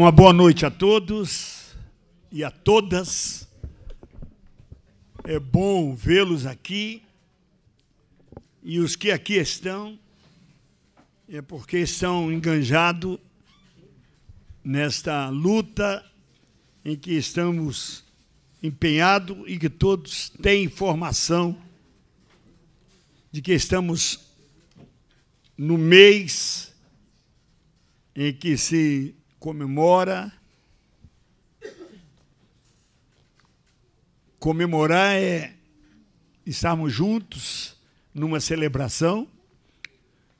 Uma boa noite a todos e a todas. É bom vê-los aqui. E os que aqui estão, é porque estão enganjados nesta luta em que estamos empenhados e que todos têm informação de que estamos no mês em que se comemora. Comemorar é estarmos juntos numa celebração.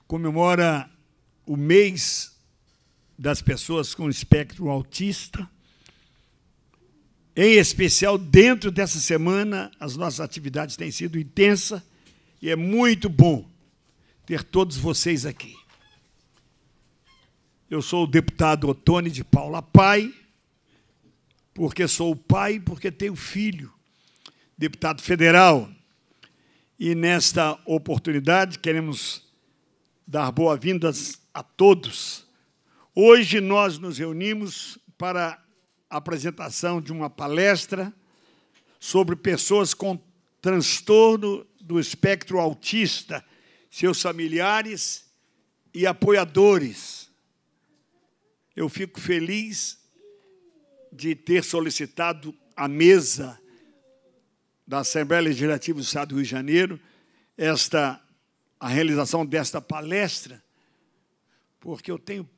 Comemora o mês das pessoas com espectro autista. Em especial, dentro dessa semana, as nossas atividades têm sido intensas e é muito bom ter todos vocês aqui. Eu sou o deputado Otone de Paula Pai, porque sou o pai, porque tenho filho, deputado federal. E nesta oportunidade queremos dar boas-vindas a todos. Hoje nós nos reunimos para a apresentação de uma palestra sobre pessoas com transtorno do espectro autista, seus familiares e apoiadores. Eu fico feliz de ter solicitado a mesa da Assembleia Legislativa do Estado do Rio de Janeiro esta a realização desta palestra, porque eu tenho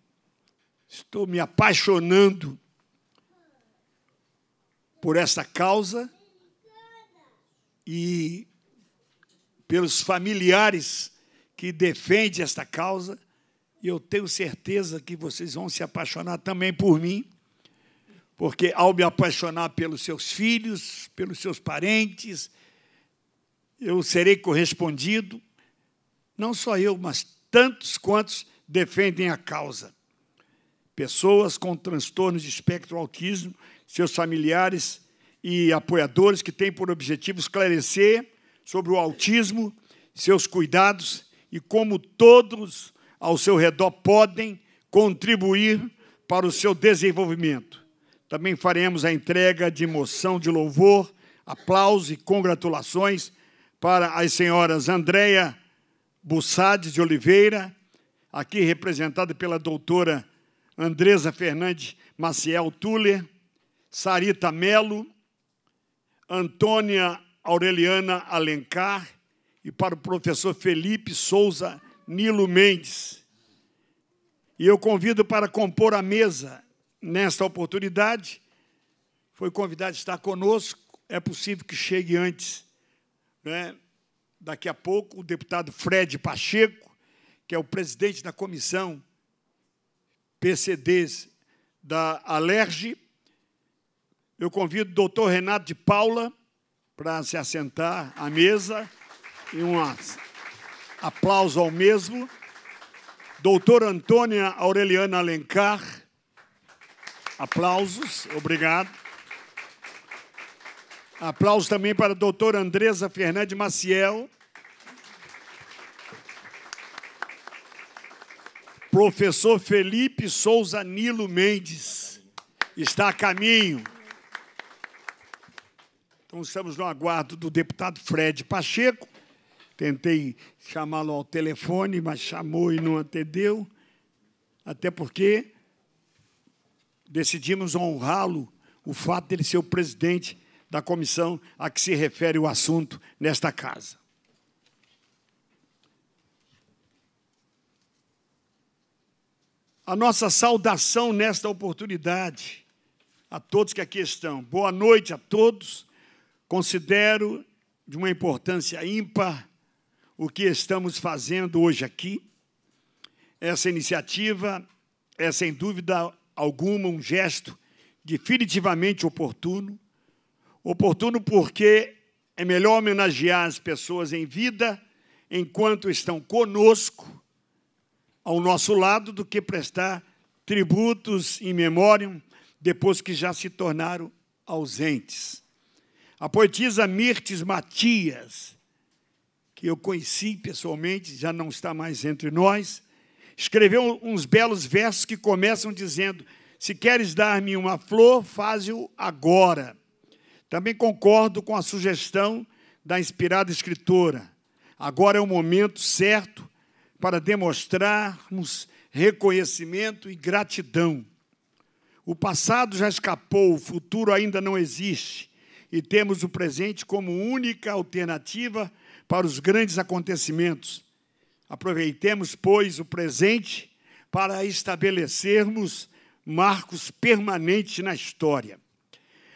estou me apaixonando por esta causa e pelos familiares que defendem esta causa e eu tenho certeza que vocês vão se apaixonar também por mim, porque ao me apaixonar pelos seus filhos, pelos seus parentes, eu serei correspondido, não só eu, mas tantos quantos defendem a causa. Pessoas com transtornos de espectro autismo, seus familiares e apoiadores que têm por objetivo esclarecer sobre o autismo, seus cuidados e como todos ao seu redor podem contribuir para o seu desenvolvimento. Também faremos a entrega de moção de louvor, aplausos e congratulações para as senhoras Andréia Bussades de Oliveira, aqui representada pela doutora Andresa Fernandes Maciel Tuller, Sarita Melo, Antônia Aureliana Alencar e para o professor Felipe Souza Nilo Mendes. E eu convido para compor a mesa nesta oportunidade. Foi convidado a estar conosco, é possível que chegue antes. Né? Daqui a pouco, o deputado Fred Pacheco, que é o presidente da comissão PCDs da Alerge. Eu convido o doutor Renato de Paula para se assentar à mesa e uma Aplauso ao mesmo. Doutora Antônia Aureliana Alencar. Aplausos, obrigado. Aplausos também para a doutora Andresa Fernandes Maciel. Professor Felipe Souza Nilo Mendes. Está a caminho. Então, estamos no aguardo do deputado Fred Pacheco. Tentei chamá-lo ao telefone, mas chamou e não atendeu, até porque decidimos honrá-lo, o fato de ele ser o presidente da comissão a que se refere o assunto nesta casa. A nossa saudação nesta oportunidade a todos que aqui estão. Boa noite a todos. Considero de uma importância ímpar o que estamos fazendo hoje aqui. Essa iniciativa é, sem dúvida alguma, um gesto definitivamente oportuno. Oportuno porque é melhor homenagear as pessoas em vida enquanto estão conosco, ao nosso lado, do que prestar tributos em memória depois que já se tornaram ausentes. A poetisa Mirtes Matias que eu conheci pessoalmente, já não está mais entre nós, escreveu uns belos versos que começam dizendo: Se queres dar-me uma flor, faze-o agora. Também concordo com a sugestão da inspirada escritora. Agora é o momento certo para demonstrarmos reconhecimento e gratidão. O passado já escapou, o futuro ainda não existe, e temos o presente como única alternativa para os grandes acontecimentos. Aproveitemos, pois, o presente para estabelecermos marcos permanentes na história.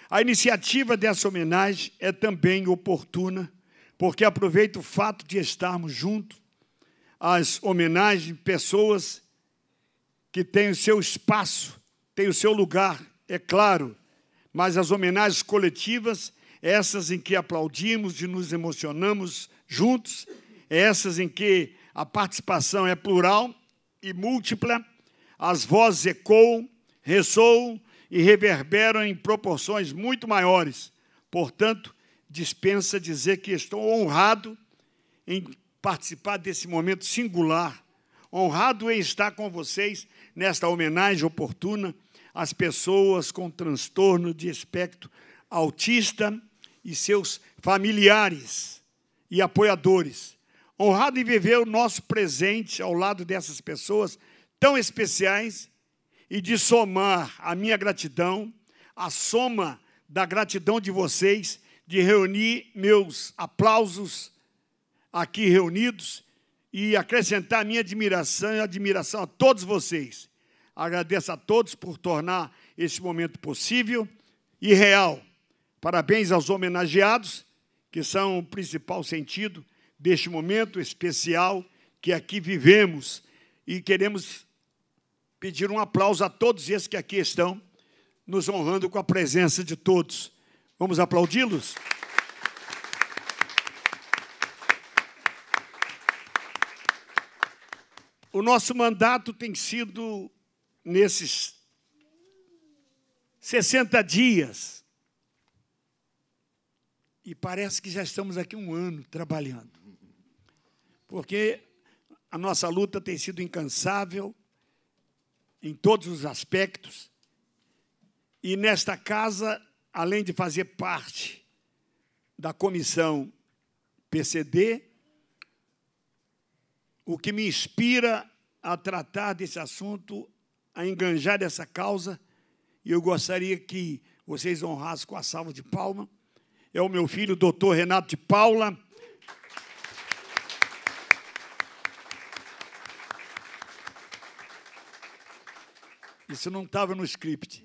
A iniciativa dessa homenagem é também oportuna, porque aproveita o fato de estarmos juntos às homenagens pessoas que têm o seu espaço, têm o seu lugar, é claro, mas as homenagens coletivas, essas em que aplaudimos e nos emocionamos juntos, essas em que a participação é plural e múltipla, as vozes ecoam, ressoam e reverberam em proporções muito maiores. Portanto, dispensa dizer que estou honrado em participar desse momento singular, honrado em estar com vocês nesta homenagem oportuna às pessoas com transtorno de espectro autista e seus familiares e apoiadores. Honrado em viver o nosso presente ao lado dessas pessoas tão especiais e de somar a minha gratidão, a soma da gratidão de vocês, de reunir meus aplausos aqui reunidos e acrescentar a minha admiração e admiração a todos vocês. Agradeço a todos por tornar esse momento possível e real. Parabéns aos homenageados que são o principal sentido deste momento especial que aqui vivemos. E queremos pedir um aplauso a todos esses que aqui estão, nos honrando com a presença de todos. Vamos aplaudi-los? O nosso mandato tem sido, nesses 60 dias, e parece que já estamos aqui um ano trabalhando. Porque a nossa luta tem sido incansável em todos os aspectos. E nesta casa, além de fazer parte da comissão PCD, o que me inspira a tratar desse assunto, a enganjar dessa causa, e eu gostaria que vocês honrassem com a salva de palmas é o meu filho, doutor Renato de Paula. Isso não estava no script.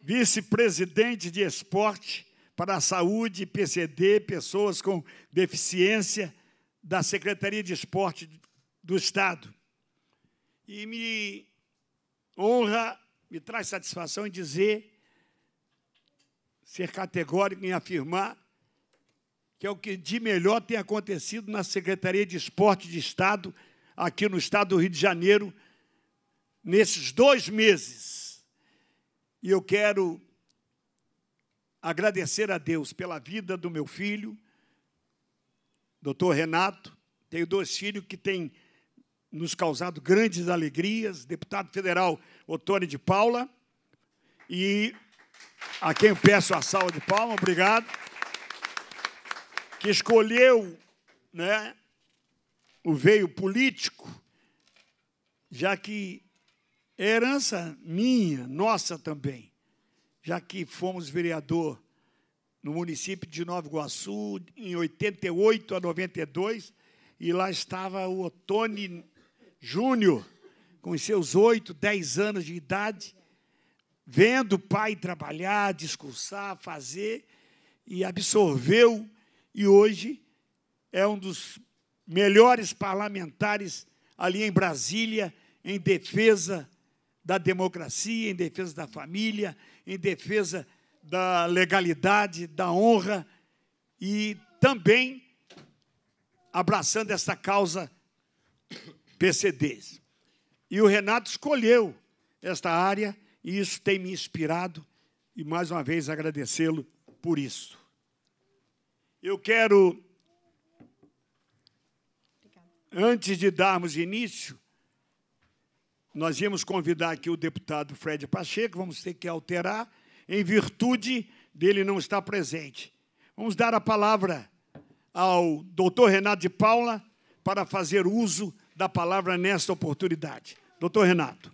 Vice-presidente de esporte para a saúde, PCD, pessoas com deficiência, da Secretaria de Esporte do Estado. E me honra, me traz satisfação em dizer ser categórico em afirmar que é o que de melhor tem acontecido na Secretaria de Esporte de Estado, aqui no estado do Rio de Janeiro, nesses dois meses. E eu quero agradecer a Deus pela vida do meu filho, doutor Renato. Tenho dois filhos que têm nos causado grandes alegrias, deputado federal Otônio de Paula e a quem peço a salva de palmas, obrigado, que escolheu né, o veio político, já que é herança minha, nossa também, já que fomos vereador no município de Nova Iguaçu, em 88 a 92, e lá estava o Otone Júnior, com seus oito, dez anos de idade, vendo o pai trabalhar, discursar, fazer, e absorveu, e hoje é um dos melhores parlamentares ali em Brasília, em defesa da democracia, em defesa da família, em defesa da legalidade, da honra e também abraçando essa causa PCDs. E o Renato escolheu esta área e isso tem me inspirado e mais uma vez agradecê-lo por isso. Eu quero, antes de darmos início, nós íamos convidar aqui o deputado Fred Pacheco, vamos ter que alterar, em virtude dele não estar presente. Vamos dar a palavra ao doutor Renato de Paula para fazer uso da palavra nesta oportunidade. Doutor Renato.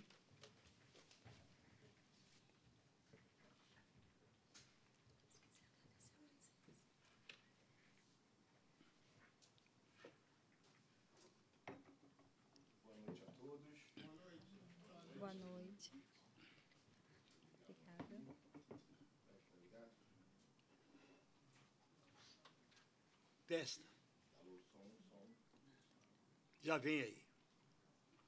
testa. Já vem aí.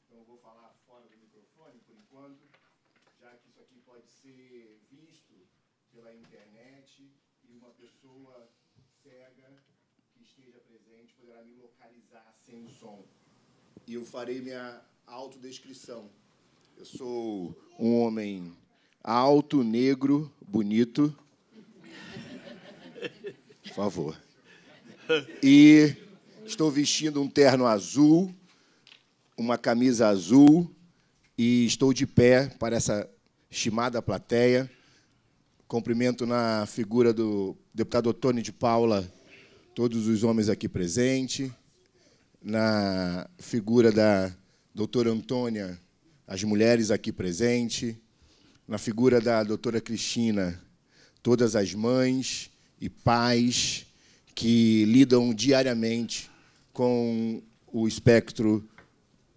Então eu vou falar fora do microfone por enquanto, já que isso aqui pode ser visto pela internet e uma pessoa cega que esteja presente poderá me localizar sem o som. E eu farei minha autodescrição. Eu sou um homem alto, negro, bonito. Por favor. E estou vestindo um terno azul, uma camisa azul e estou de pé para essa estimada plateia. Cumprimento na figura do deputado Tony de Paula todos os homens aqui presentes, na figura da doutora Antônia, as mulheres aqui presentes, na figura da doutora Cristina, todas as mães e pais que lidam diariamente com o espectro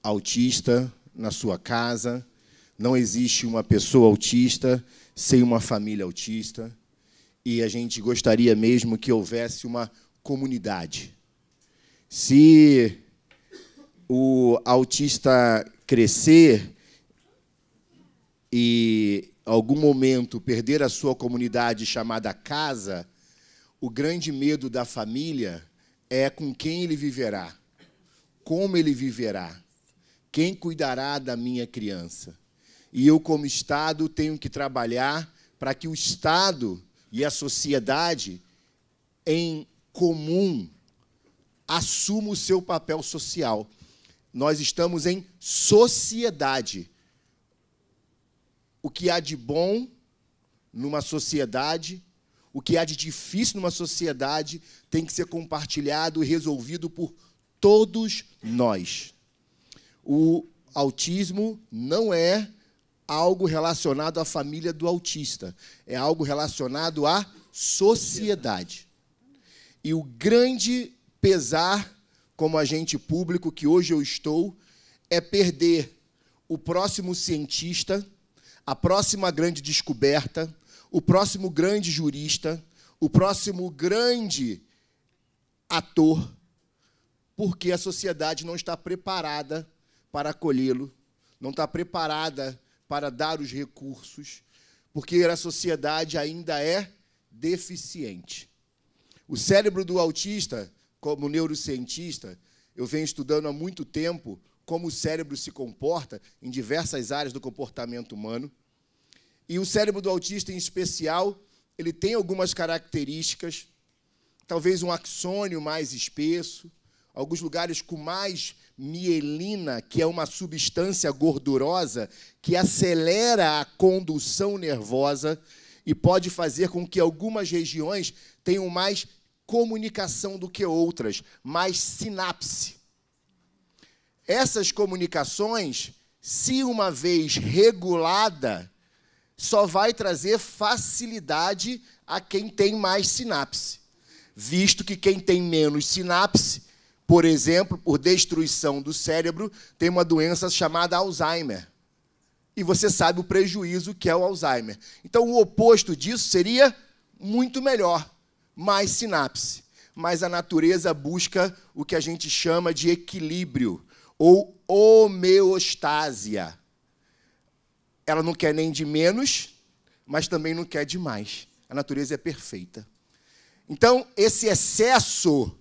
autista na sua casa. Não existe uma pessoa autista sem uma família autista. E a gente gostaria mesmo que houvesse uma comunidade. Se o autista crescer e, em algum momento, perder a sua comunidade chamada casa, o grande medo da família é com quem ele viverá, como ele viverá, quem cuidará da minha criança. E eu, como Estado, tenho que trabalhar para que o Estado e a sociedade em comum assuma o seu papel social. Nós estamos em sociedade. O que há de bom numa sociedade o que há de difícil numa sociedade tem que ser compartilhado e resolvido por todos nós. O autismo não é algo relacionado à família do autista, é algo relacionado à sociedade. E o grande pesar como agente público que hoje eu estou é perder o próximo cientista, a próxima grande descoberta, o próximo grande jurista, o próximo grande ator, porque a sociedade não está preparada para acolhê-lo, não está preparada para dar os recursos, porque a sociedade ainda é deficiente. O cérebro do autista, como neurocientista, eu venho estudando há muito tempo como o cérebro se comporta em diversas áreas do comportamento humano. E o cérebro do autista, em especial, ele tem algumas características, talvez um axônio mais espesso, alguns lugares com mais mielina, que é uma substância gordurosa que acelera a condução nervosa e pode fazer com que algumas regiões tenham mais comunicação do que outras, mais sinapse. Essas comunicações, se uma vez regulada, só vai trazer facilidade a quem tem mais sinapse, visto que quem tem menos sinapse, por exemplo, por destruição do cérebro, tem uma doença chamada Alzheimer. E você sabe o prejuízo que é o Alzheimer. Então, o oposto disso seria muito melhor, mais sinapse. Mas a natureza busca o que a gente chama de equilíbrio ou homeostasia ela não quer nem de menos, mas também não quer de mais. A natureza é perfeita. Então, esse excesso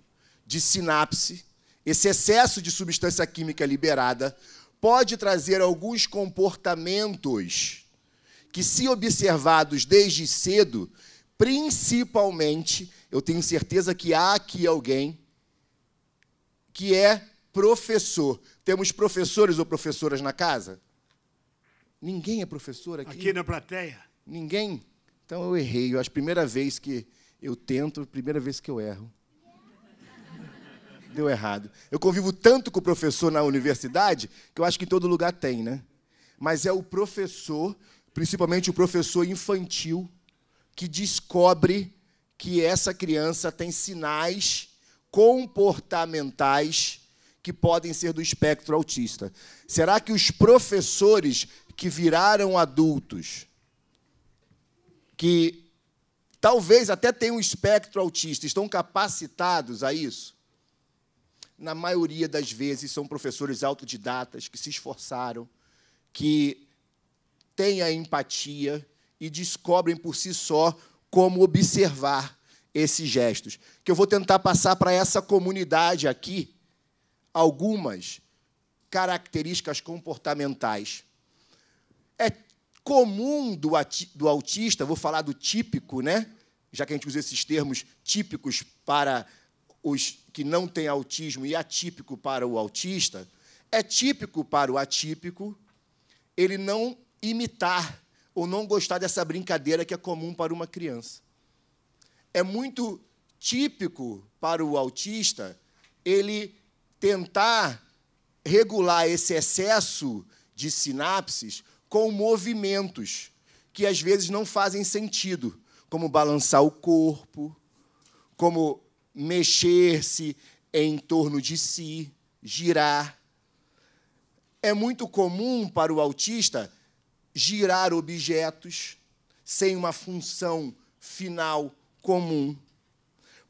de sinapse, esse excesso de substância química liberada, pode trazer alguns comportamentos que, se observados desde cedo, principalmente, eu tenho certeza que há aqui alguém que é professor. Temos professores ou professoras na casa? Ninguém é professor aqui. Aqui na plateia. Ninguém. Então eu errei. Eu acho a primeira vez que eu tento, primeira vez que eu erro. Deu errado. Eu convivo tanto com o professor na universidade que eu acho que em todo lugar tem, né? Mas é o professor, principalmente o professor infantil, que descobre que essa criança tem sinais comportamentais que podem ser do espectro autista. Será que os professores que viraram adultos, que talvez até tenham um espectro autista, estão capacitados a isso? Na maioria das vezes são professores autodidatas que se esforçaram, que têm a empatia e descobrem por si só como observar esses gestos. Que eu vou tentar passar para essa comunidade aqui algumas características comportamentais é comum do, do autista, vou falar do típico, né? já que a gente usa esses termos típicos para os que não têm autismo e atípico para o autista, é típico para o atípico ele não imitar ou não gostar dessa brincadeira que é comum para uma criança. É muito típico para o autista ele tentar regular esse excesso de sinapses com movimentos que às vezes não fazem sentido, como balançar o corpo, como mexer-se em torno de si, girar. É muito comum para o autista girar objetos sem uma função final comum.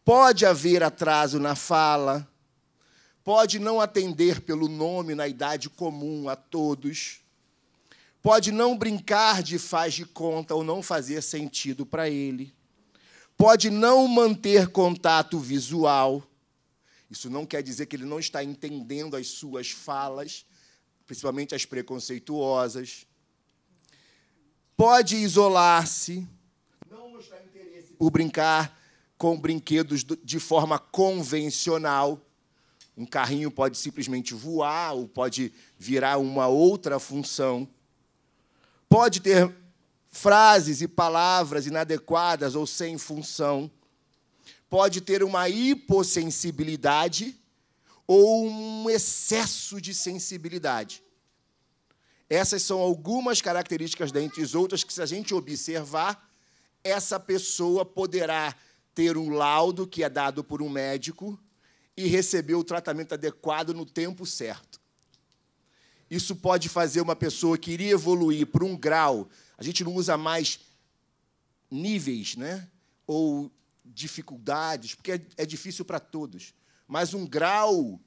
Pode haver atraso na fala, pode não atender pelo nome na idade comum a todos pode não brincar de faz de conta ou não fazer sentido para ele, pode não manter contato visual. Isso não quer dizer que ele não está entendendo as suas falas, principalmente as preconceituosas. Pode isolar-se, não mostrar interesse por brincar com brinquedos de forma convencional. Um carrinho pode simplesmente voar ou pode virar uma outra função pode ter frases e palavras inadequadas ou sem função, pode ter uma hipossensibilidade ou um excesso de sensibilidade. Essas são algumas características, dentre as outras, que, se a gente observar, essa pessoa poderá ter um laudo que é dado por um médico e receber o tratamento adequado no tempo certo. Isso pode fazer uma pessoa que iria evoluir para um grau. A gente não usa mais níveis, né? Ou dificuldades, porque é, é difícil para todos. Mas um grau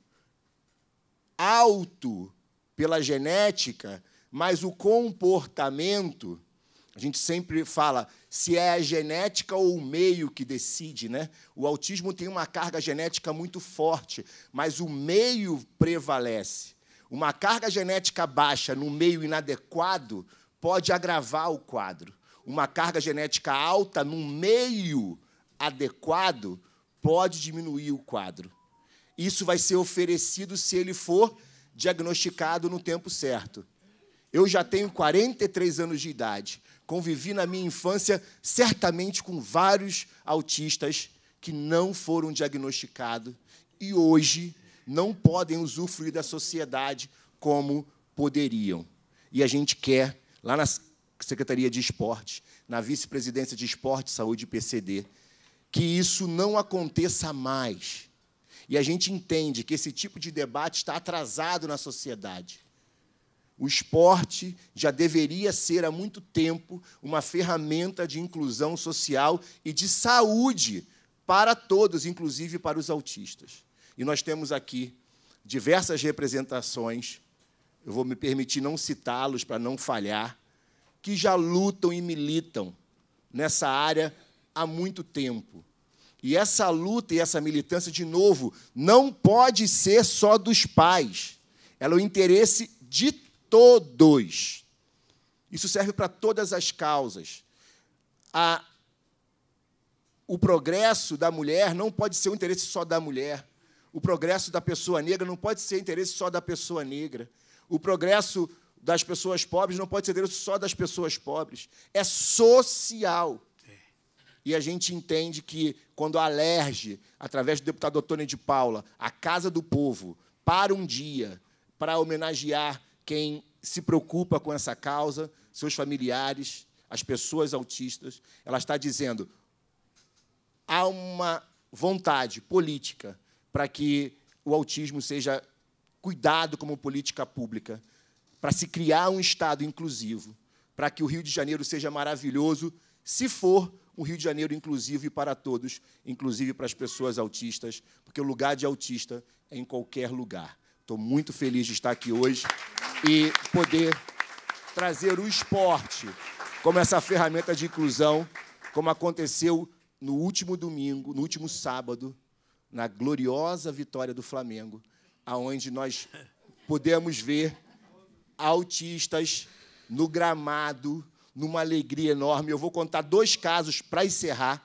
alto pela genética, mas o comportamento, a gente sempre fala se é a genética ou o meio que decide, né? O autismo tem uma carga genética muito forte, mas o meio prevalece. Uma carga genética baixa no meio inadequado pode agravar o quadro. Uma carga genética alta no meio adequado pode diminuir o quadro. Isso vai ser oferecido se ele for diagnosticado no tempo certo. Eu já tenho 43 anos de idade. Convivi na minha infância certamente com vários autistas que não foram diagnosticados e hoje não podem usufruir da sociedade como poderiam. E a gente quer, lá na Secretaria de Esporte, na Vice-Presidência de Esporte, Saúde e PCD, que isso não aconteça mais. E a gente entende que esse tipo de debate está atrasado na sociedade. O esporte já deveria ser há muito tempo uma ferramenta de inclusão social e de saúde para todos, inclusive para os autistas. E nós temos aqui diversas representações, eu vou me permitir não citá-los para não falhar, que já lutam e militam nessa área há muito tempo. E essa luta e essa militância, de novo, não pode ser só dos pais. Ela é o interesse de todos. Isso serve para todas as causas. o progresso da mulher não pode ser o interesse só da mulher. O progresso da pessoa negra não pode ser interesse só da pessoa negra. O progresso das pessoas pobres não pode ser interesse só das pessoas pobres. É social. E a gente entende que, quando a Alerge, através do deputado Otônio de Paula, a Casa do Povo, para um dia para homenagear quem se preocupa com essa causa, seus familiares, as pessoas autistas, ela está dizendo: há uma vontade política para que o autismo seja cuidado como política pública, para se criar um Estado inclusivo, para que o Rio de Janeiro seja maravilhoso, se for um Rio de Janeiro inclusivo e para todos, inclusive para as pessoas autistas, porque o lugar de autista é em qualquer lugar. Estou muito feliz de estar aqui hoje e poder trazer o esporte como essa ferramenta de inclusão, como aconteceu no último domingo, no último sábado, na gloriosa vitória do Flamengo, aonde nós podemos ver autistas no gramado, numa alegria enorme. Eu vou contar dois casos para encerrar.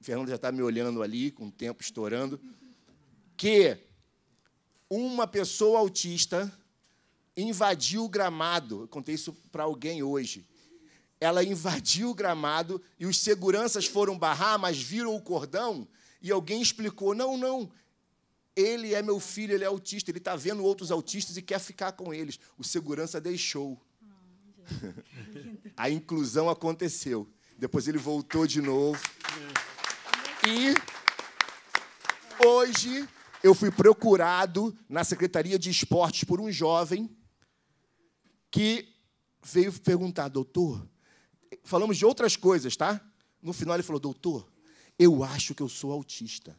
O Fernando já está me olhando ali, com o tempo estourando. Que uma pessoa autista invadiu o gramado. Eu contei isso para alguém hoje. Ela invadiu o gramado e os seguranças foram barrar, mas viram o cordão e alguém explicou: não, não, ele é meu filho, ele é autista, ele está vendo outros autistas e quer ficar com eles. O segurança deixou. A inclusão aconteceu. Depois ele voltou de novo. E hoje eu fui procurado na Secretaria de Esportes por um jovem que veio perguntar, doutor, falamos de outras coisas, tá? No final ele falou, doutor, eu acho que eu sou autista.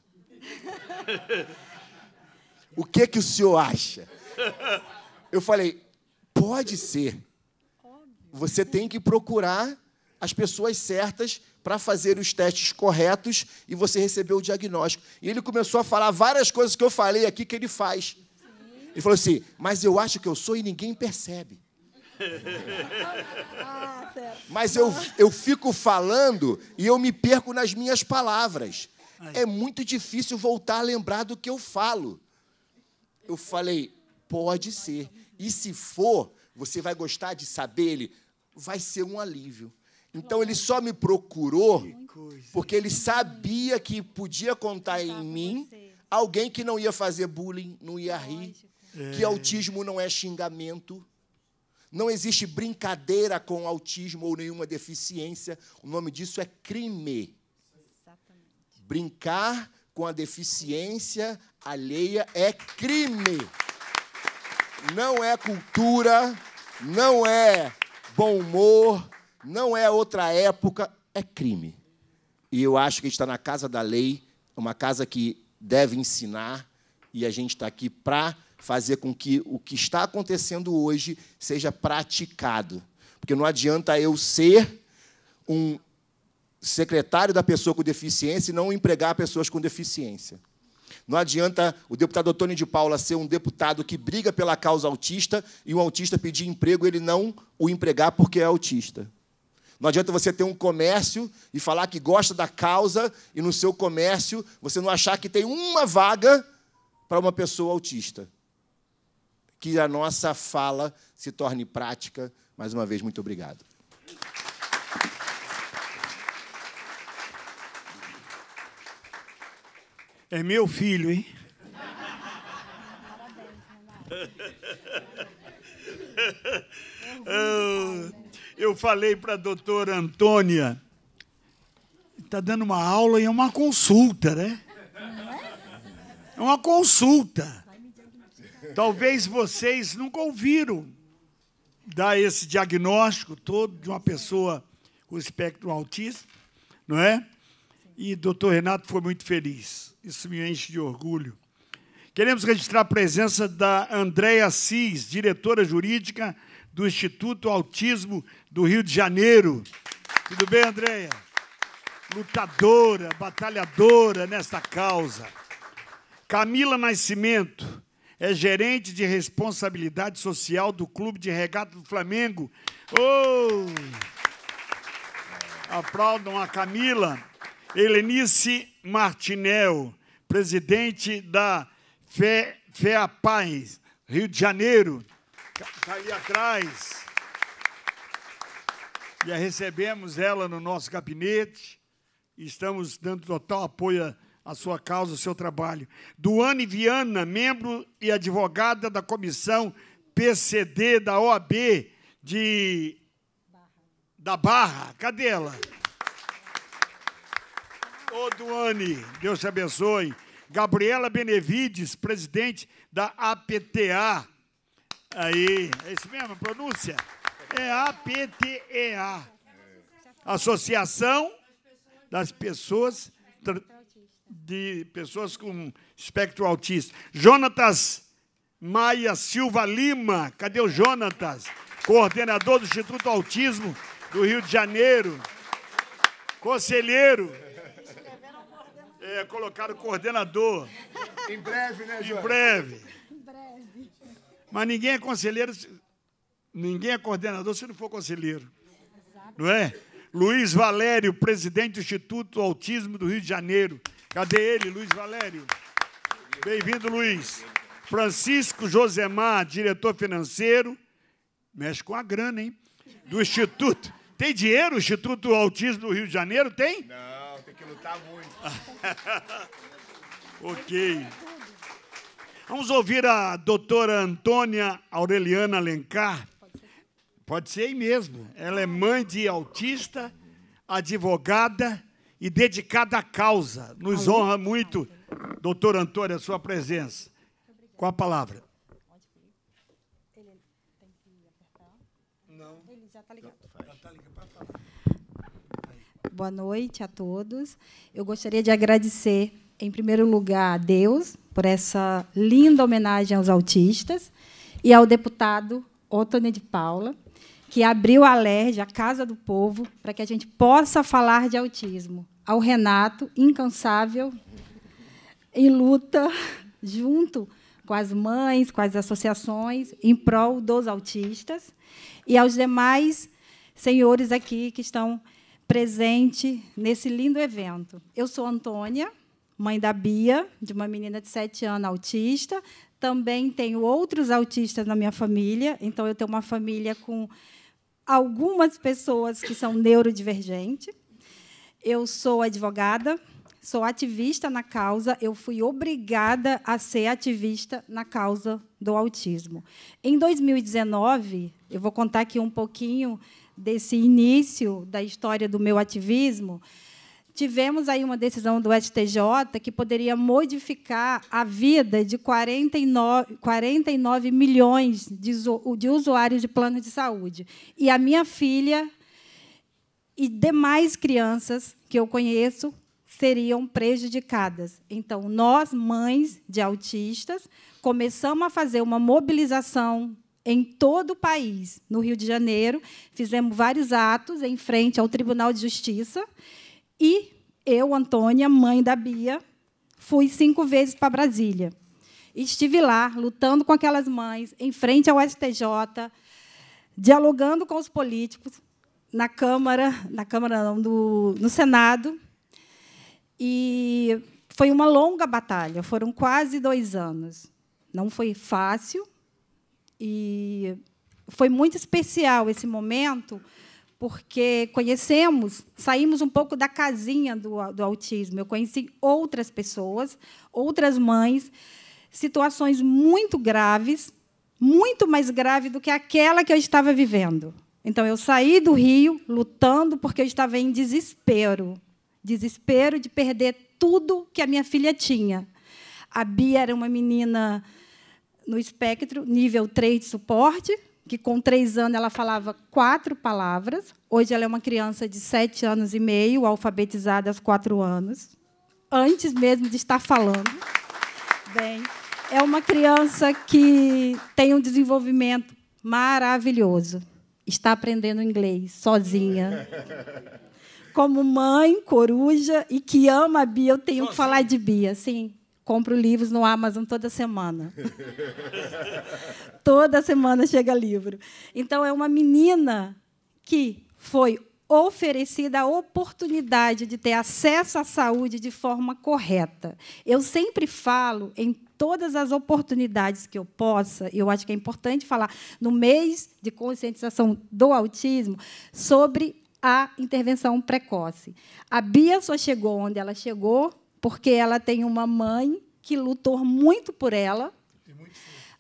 O que que o senhor acha? Eu falei, pode ser. Você tem que procurar as pessoas certas para fazer os testes corretos e você recebeu o diagnóstico. E ele começou a falar várias coisas que eu falei aqui que ele faz. Ele falou assim: Mas eu acho que eu sou e ninguém percebe. Mas eu, eu fico falando e eu me perco nas minhas palavras. É muito difícil voltar a lembrar do que eu falo. Eu falei, pode ser. E se for, você vai gostar de saber ele. Vai ser um alívio. Então ele só me procurou porque ele sabia que podia contar em mim alguém que não ia fazer bullying, não ia rir, que é. autismo não é xingamento. Não existe brincadeira com autismo ou nenhuma deficiência. O nome disso é crime. Exatamente. Brincar com a deficiência alheia é crime. Não é cultura, não é bom humor, não é outra época, é crime. E eu acho que a gente está na casa da lei, uma casa que deve ensinar, e a gente está aqui para fazer com que o que está acontecendo hoje seja praticado. Porque não adianta eu ser um secretário da pessoa com deficiência e não empregar pessoas com deficiência. Não adianta o deputado Antônio de Paula ser um deputado que briga pela causa autista e o um autista pedir emprego ele não o empregar porque é autista. Não adianta você ter um comércio e falar que gosta da causa e no seu comércio você não achar que tem uma vaga para uma pessoa autista que a nossa fala se torne prática. Mais uma vez, muito obrigado. É meu filho, hein? Eu falei para a doutora Antônia, está dando uma aula e é uma consulta, né? É? é uma consulta. Talvez vocês nunca ouviram dar esse diagnóstico todo de uma pessoa com espectro autista, não é? E o doutor Renato foi muito feliz. Isso me enche de orgulho. Queremos registrar a presença da Andréia Assis, diretora jurídica do Instituto Autismo do Rio de Janeiro. Tudo bem, Andréia? Lutadora, batalhadora nesta causa. Camila Nascimento, é gerente de responsabilidade social do Clube de Regata do Flamengo. Oh! Aplaudam a Camila. Helenice Martinel, presidente da Fé, Fé a Paz, Rio de Janeiro. Está tá, ali atrás. Já recebemos ela no nosso gabinete. Estamos dando total apoio a a sua causa, o seu trabalho. Duane Viana, membro e advogada da comissão PCD da OAB de Barra. da Barra. Cadê ela? Ô, Duane, Deus te abençoe. Gabriela Benevides, presidente da APTA. Aí, é isso mesmo a pronúncia? É APTA. Associação das Pessoas tra de pessoas com espectro autista. Jonatas Maia Silva Lima, cadê o Jonatas? Coordenador do Instituto Autismo do Rio de Janeiro. Conselheiro. É, colocaram coordenador. Em breve, né, Jonatas? Em breve. Em breve. Mas ninguém é conselheiro, ninguém é coordenador se não for conselheiro. Não é? Luiz Valério, presidente do Instituto Autismo do Rio de Janeiro. Cadê ele, Luiz Valério? Bem-vindo, Luiz. Francisco Josemar, diretor financeiro, mexe com a grana, hein? Do Instituto. Tem dinheiro, o Instituto Autismo do Rio de Janeiro? Tem? Não, tem que lutar muito. ok. Vamos ouvir a doutora Antônia Aureliana Alencar. Pode ser aí mesmo. Ela é mãe de autista, advogada e dedicada à causa. Nos honra muito, doutor Antônio, a sua presença. Com a palavra. Tá tá Boa noite a todos. Eu gostaria de agradecer, em primeiro lugar, a Deus por essa linda homenagem aos autistas e ao deputado Otone de Paula, que abriu a LERJ, a Casa do Povo, para que a gente possa falar de autismo ao Renato, incansável, em luta junto com as mães, com as associações, em prol dos autistas, e aos demais senhores aqui que estão presentes nesse lindo evento. Eu sou Antônia, mãe da Bia, de uma menina de 7 anos autista. Também tenho outros autistas na minha família, então eu tenho uma família com algumas pessoas que são neurodivergentes. Eu sou advogada, sou ativista na causa, eu fui obrigada a ser ativista na causa do autismo. Em 2019, eu vou contar aqui um pouquinho desse início da história do meu ativismo. Tivemos aí uma decisão do STJ que poderia modificar a vida de 49, 49 milhões de usuários de plano de saúde. E a minha filha e demais crianças que eu conheço seriam prejudicadas. Então, nós, mães de autistas, começamos a fazer uma mobilização em todo o país. No Rio de Janeiro, fizemos vários atos em frente ao Tribunal de Justiça. E eu, Antônia, mãe da Bia, fui cinco vezes para Brasília. Estive lá, lutando com aquelas mães, em frente ao STJ, dialogando com os políticos, na Câmara, na Câmara não, no, no Senado, e foi uma longa batalha, foram quase dois anos. Não foi fácil e foi muito especial esse momento, porque conhecemos, saímos um pouco da casinha do, do autismo. Eu conheci outras pessoas, outras mães, situações muito graves, muito mais graves do que aquela que eu estava vivendo. Então, eu saí do Rio lutando porque eu estava em desespero desespero de perder tudo que a minha filha tinha. A Bia era uma menina no espectro, nível 3 de suporte, que com três anos ela falava quatro palavras. Hoje ela é uma criança de sete anos e meio, alfabetizada aos quatro anos, antes mesmo de estar falando. Bem, é uma criança que tem um desenvolvimento maravilhoso está aprendendo inglês sozinha. Como mãe, coruja e que ama a Bia, eu tenho que falar de Bia, sim. Compro livros no Amazon toda semana. toda semana chega livro. Então, é uma menina que foi oferecida a oportunidade de ter acesso à saúde de forma correta. Eu sempre falo em todas as oportunidades que eu possa, eu acho que é importante falar no mês de conscientização do autismo sobre a intervenção precoce. A Bia só chegou onde ela chegou porque ela tem uma mãe que lutou muito por ela muito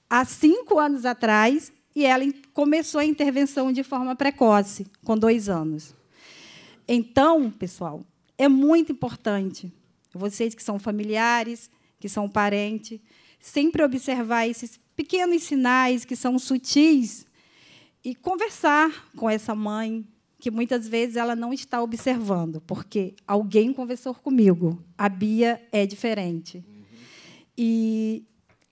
há cinco anos atrás e ela começou a intervenção de forma precoce, com dois anos. Então, pessoal, é muito importante vocês que são familiares, que são parente. Sempre observar esses pequenos sinais que são sutis e conversar com essa mãe, que muitas vezes ela não está observando, porque alguém conversou comigo. A Bia é diferente. Uhum. E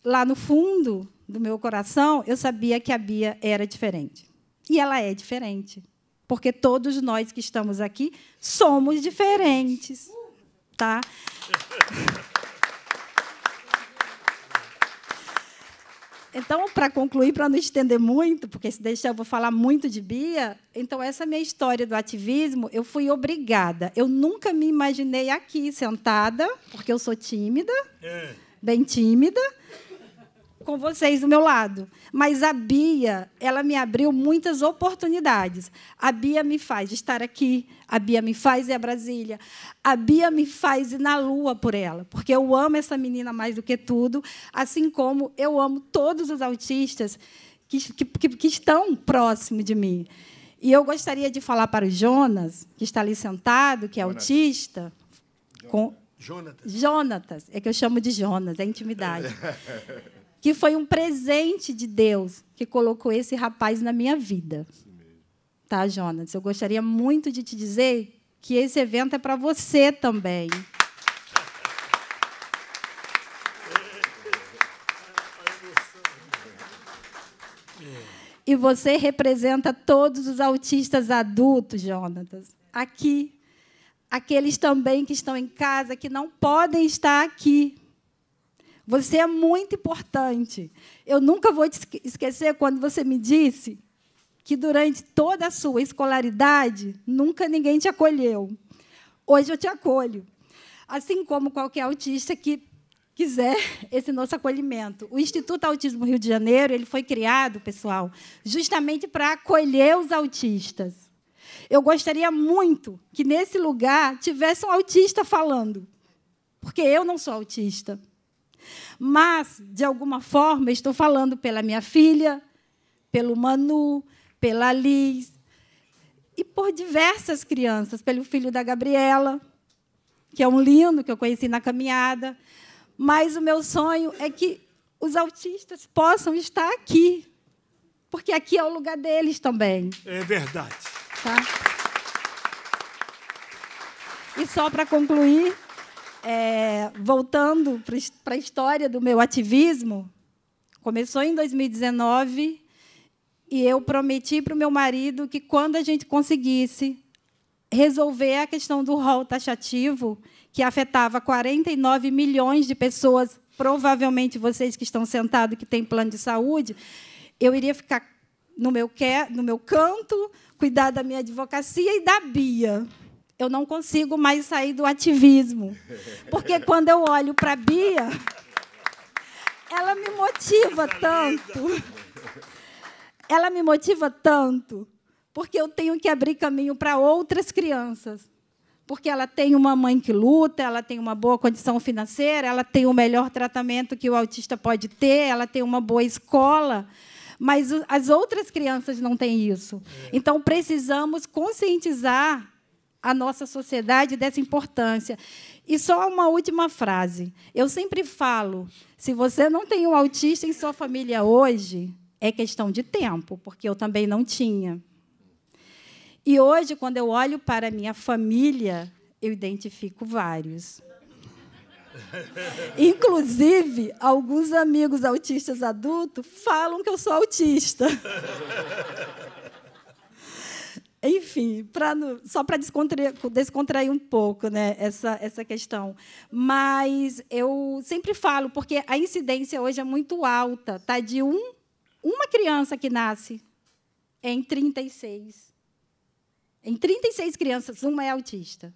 lá no fundo do meu coração, eu sabia que a Bia era diferente. E ela é diferente, porque todos nós que estamos aqui somos diferentes, tá? Então, para concluir, para não estender muito, porque se deixar eu vou falar muito de Bia, então essa minha história do ativismo, eu fui obrigada. Eu nunca me imaginei aqui sentada, porque eu sou tímida, é. bem tímida com vocês do meu lado. Mas a Bia, ela me abriu muitas oportunidades. A Bia me faz estar aqui, a Bia me faz ir a Brasília, a Bia me faz ir na lua por ela, porque eu amo essa menina mais do que tudo, assim como eu amo todos os autistas que, que, que estão próximos de mim. E eu gostaria de falar para o Jonas, que está ali sentado, que é Jonathan. autista. Com... Jonatas. Jonatas. É que eu chamo de Jonas, é intimidade. que foi um presente de Deus que colocou esse rapaz na minha vida. Tá, Jonas? Eu gostaria muito de te dizer que esse evento é para você também. E você representa todos os autistas adultos, Jonatas, aqui. Aqueles também que estão em casa, que não podem estar aqui, você é muito importante. Eu nunca vou te esquecer quando você me disse que durante toda a sua escolaridade nunca ninguém te acolheu. Hoje eu te acolho, assim como qualquer autista que quiser esse nosso acolhimento. O Instituto Autismo Rio de Janeiro ele foi criado, pessoal, justamente para acolher os autistas. Eu gostaria muito que nesse lugar tivesse um autista falando, porque eu não sou autista. Mas, de alguma forma, estou falando pela minha filha, pelo Manu, pela Liz, e por diversas crianças, pelo filho da Gabriela, que é um lindo que eu conheci na caminhada. Mas o meu sonho é que os autistas possam estar aqui, porque aqui é o lugar deles também. É verdade. Tá? E só para concluir, é, voltando para a história do meu ativismo, começou em 2019 e eu prometi para o meu marido que quando a gente conseguisse resolver a questão do rol taxativo, que afetava 49 milhões de pessoas, provavelmente vocês que estão sentados que têm plano de saúde, eu iria ficar no meu, no meu canto, cuidar da minha advocacia e da Bia eu não consigo mais sair do ativismo. Porque quando eu olho para a Bia, ela me motiva tanto. Ela me motiva tanto, porque eu tenho que abrir caminho para outras crianças. Porque ela tem uma mãe que luta, ela tem uma boa condição financeira, ela tem o melhor tratamento que o autista pode ter, ela tem uma boa escola mas as outras crianças não têm isso. É. Então, precisamos conscientizar a nossa sociedade dessa importância. E só uma última frase. Eu sempre falo: se você não tem um autista em sua família hoje, é questão de tempo, porque eu também não tinha. E hoje, quando eu olho para a minha família, eu identifico vários. Inclusive, alguns amigos autistas adultos falam que eu sou autista. enfim, pra, só para descontrair, descontrair um pouco né, essa, essa questão. Mas eu sempre falo, porque a incidência hoje é muito alta, tá de um, uma criança que nasce em 36. Em 36 crianças, uma é autista.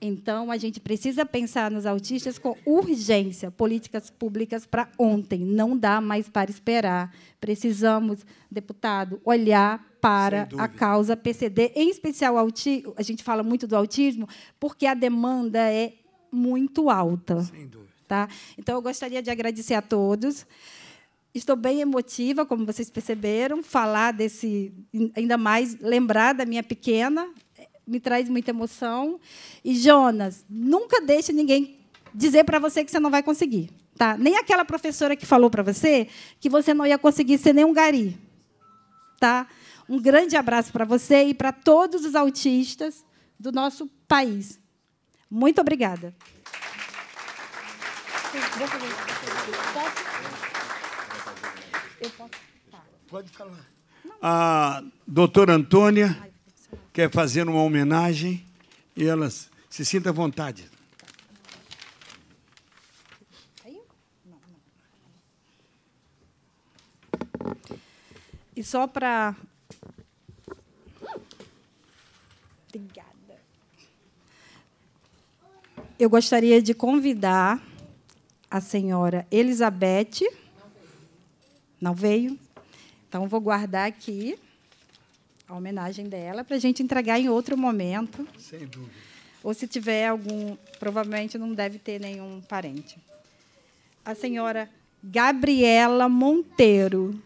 Então, a gente precisa pensar nos autistas com urgência, políticas públicas para ontem, não dá mais para esperar. Precisamos, deputado, olhar para a causa PCD, em especial autismo. A gente fala muito do autismo, porque a demanda é muito alta. Sem dúvida. Tá? Então, eu gostaria de agradecer a todos. Estou bem emotiva, como vocês perceberam, falar desse, ainda mais lembrar da minha pequena, me traz muita emoção. E, Jonas, nunca deixe ninguém dizer para você que você não vai conseguir. Tá? Nem aquela professora que falou para você que você não ia conseguir ser nem um gari. Tá? Um grande abraço para você e para todos os autistas do nosso país. Muito obrigada. Pode falar. A ah, doutora Antônia quer fazer uma homenagem e elas se sinta à vontade. E só para Obrigada. Eu gostaria de convidar a senhora Elizabeth. Não veio. Então, vou guardar aqui a homenagem dela para a gente entregar em outro momento. Sem dúvida. Ou se tiver algum, provavelmente não deve ter nenhum parente. A senhora Gabriela Monteiro,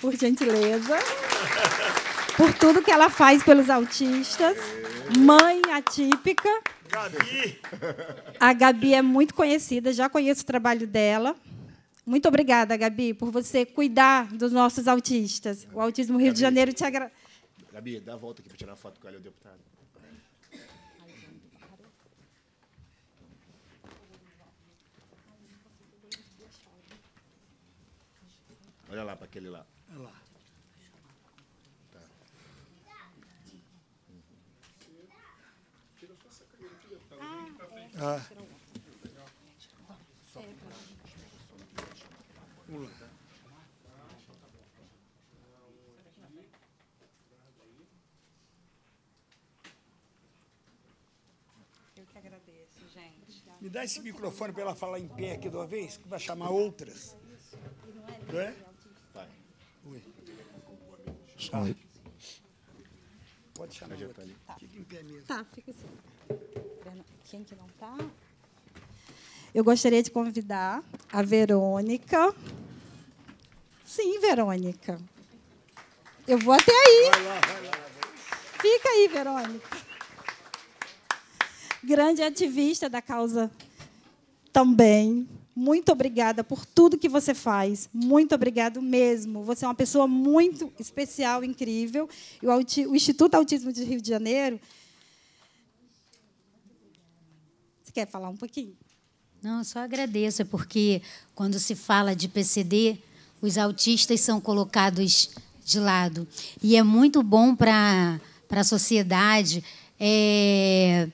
por gentileza, por tudo que ela faz pelos autistas, mãe atípica. Gabi. A Gabi é muito conhecida, já conheço o trabalho dela. Muito obrigada, Gabi, por você cuidar dos nossos autistas. O Autismo Rio Gabi. de Janeiro te agradece Gabi, dá a volta aqui para tirar a foto com ela o deputado. Olha lá para aquele lá. Olha lá. Tá. tá ah. É. ah. É, tá. Vamos lá. Tá? Me dá esse microfone para ela falar em pé aqui de uma vez, que vai chamar outras. Não é? Vai. Oi. Pode chamar tá outra. Tá. Fica em pé mesmo. Tá, fica assim. Quem que não está? Eu gostaria de convidar a Verônica. Sim, Verônica. Eu vou até aí. Vai lá, vai lá. Fica aí, Verônica grande ativista da causa também. Muito obrigada por tudo que você faz. Muito obrigado mesmo. Você é uma pessoa muito especial, incrível. E o, Instituto Autismo de Rio de Janeiro. Você quer falar um pouquinho? Não, só agradeço, é porque quando se fala de PCD, os autistas são colocados de lado. E é muito bom para a sociedade. É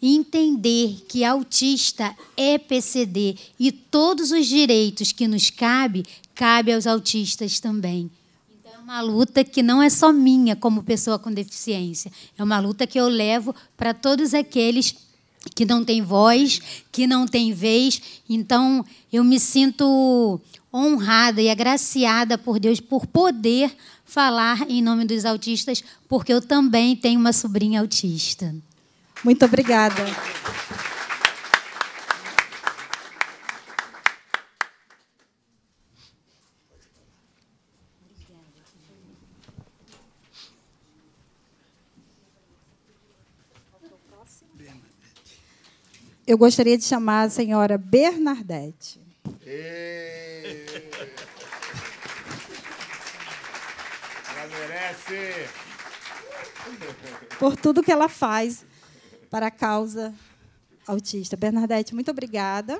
entender que autista é PCD e todos os direitos que nos cabe, cabe aos autistas também. Então é uma luta que não é só minha como pessoa com deficiência, é uma luta que eu levo para todos aqueles que não têm voz, que não têm vez. Então eu me sinto honrada e agraciada por Deus por poder falar em nome dos autistas, porque eu também tenho uma sobrinha autista. Muito obrigada. Eu gostaria de chamar a senhora Bernadette. Ela merece. Por tudo que ela faz para a causa autista. Bernadette, muito obrigada.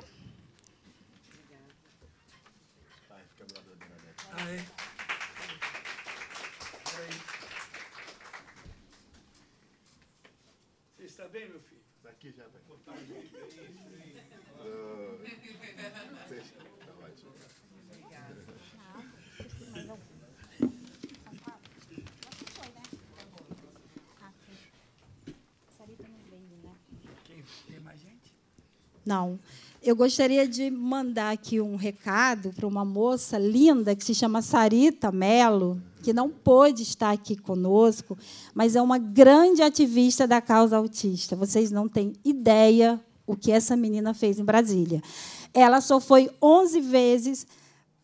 Não. Eu gostaria de mandar aqui um recado para uma moça linda que se chama Sarita Melo, que não pôde estar aqui conosco, mas é uma grande ativista da causa autista. Vocês não têm ideia o que essa menina fez em Brasília. Ela só foi 11 vezes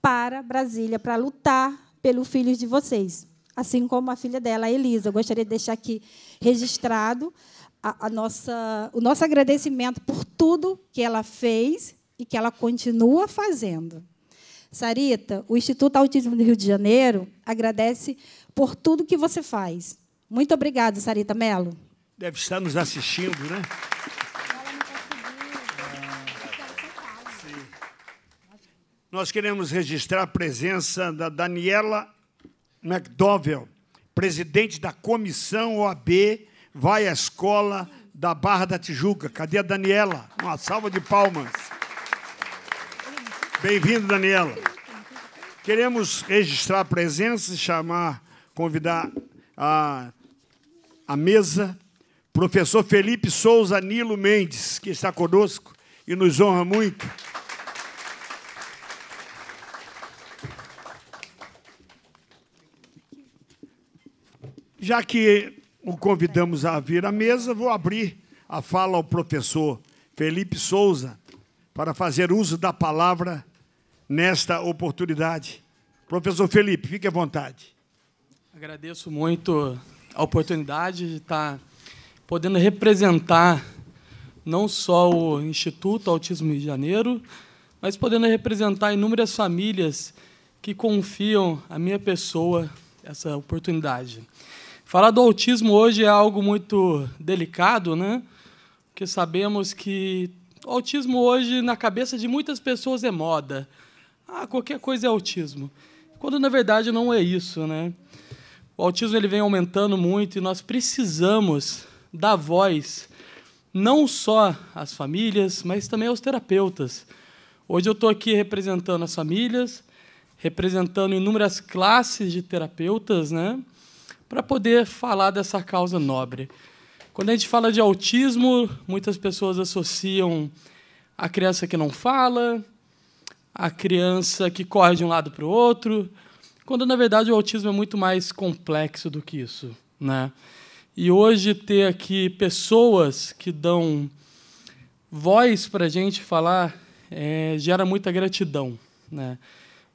para Brasília para lutar pelo filho de vocês, assim como a filha dela, a Elisa. Eu gostaria de deixar aqui registrado a, nossa, o nosso agradecimento por tudo que ela fez e que ela continua fazendo. Sarita, o Instituto Autismo do Rio de Janeiro agradece por tudo que você faz. Muito obrigada, Sarita Mello. Deve estar nos assistindo, né? Nós queremos registrar a presença da Daniela McDowell, presidente da Comissão OAB vai à escola da Barra da Tijuca. Cadê a Daniela? Uma salva de palmas. Bem-vindo, Daniela. Queremos registrar a presença e chamar, convidar a, a mesa, professor Felipe Souza Nilo Mendes, que está conosco e nos honra muito. Já que o convidamos a vir à mesa. Vou abrir a fala ao professor Felipe Souza para fazer uso da palavra nesta oportunidade. Professor Felipe, fique à vontade. Agradeço muito a oportunidade de estar podendo representar não só o Instituto Autismo Rio de Janeiro, mas podendo representar inúmeras famílias que confiam a minha pessoa essa oportunidade. Falar do autismo hoje é algo muito delicado, né? Porque sabemos que o autismo hoje na cabeça de muitas pessoas é moda. Ah, qualquer coisa é autismo. Quando na verdade não é isso, né? O autismo ele vem aumentando muito e nós precisamos dar voz não só às famílias, mas também aos terapeutas. Hoje eu estou aqui representando as famílias, representando inúmeras classes de terapeutas, né? para poder falar dessa causa nobre. Quando a gente fala de autismo, muitas pessoas associam a criança que não fala, a criança que corre de um lado para o outro, quando na verdade o autismo é muito mais complexo do que isso, né? E hoje ter aqui pessoas que dão voz para a gente falar é, gera muita gratidão, né?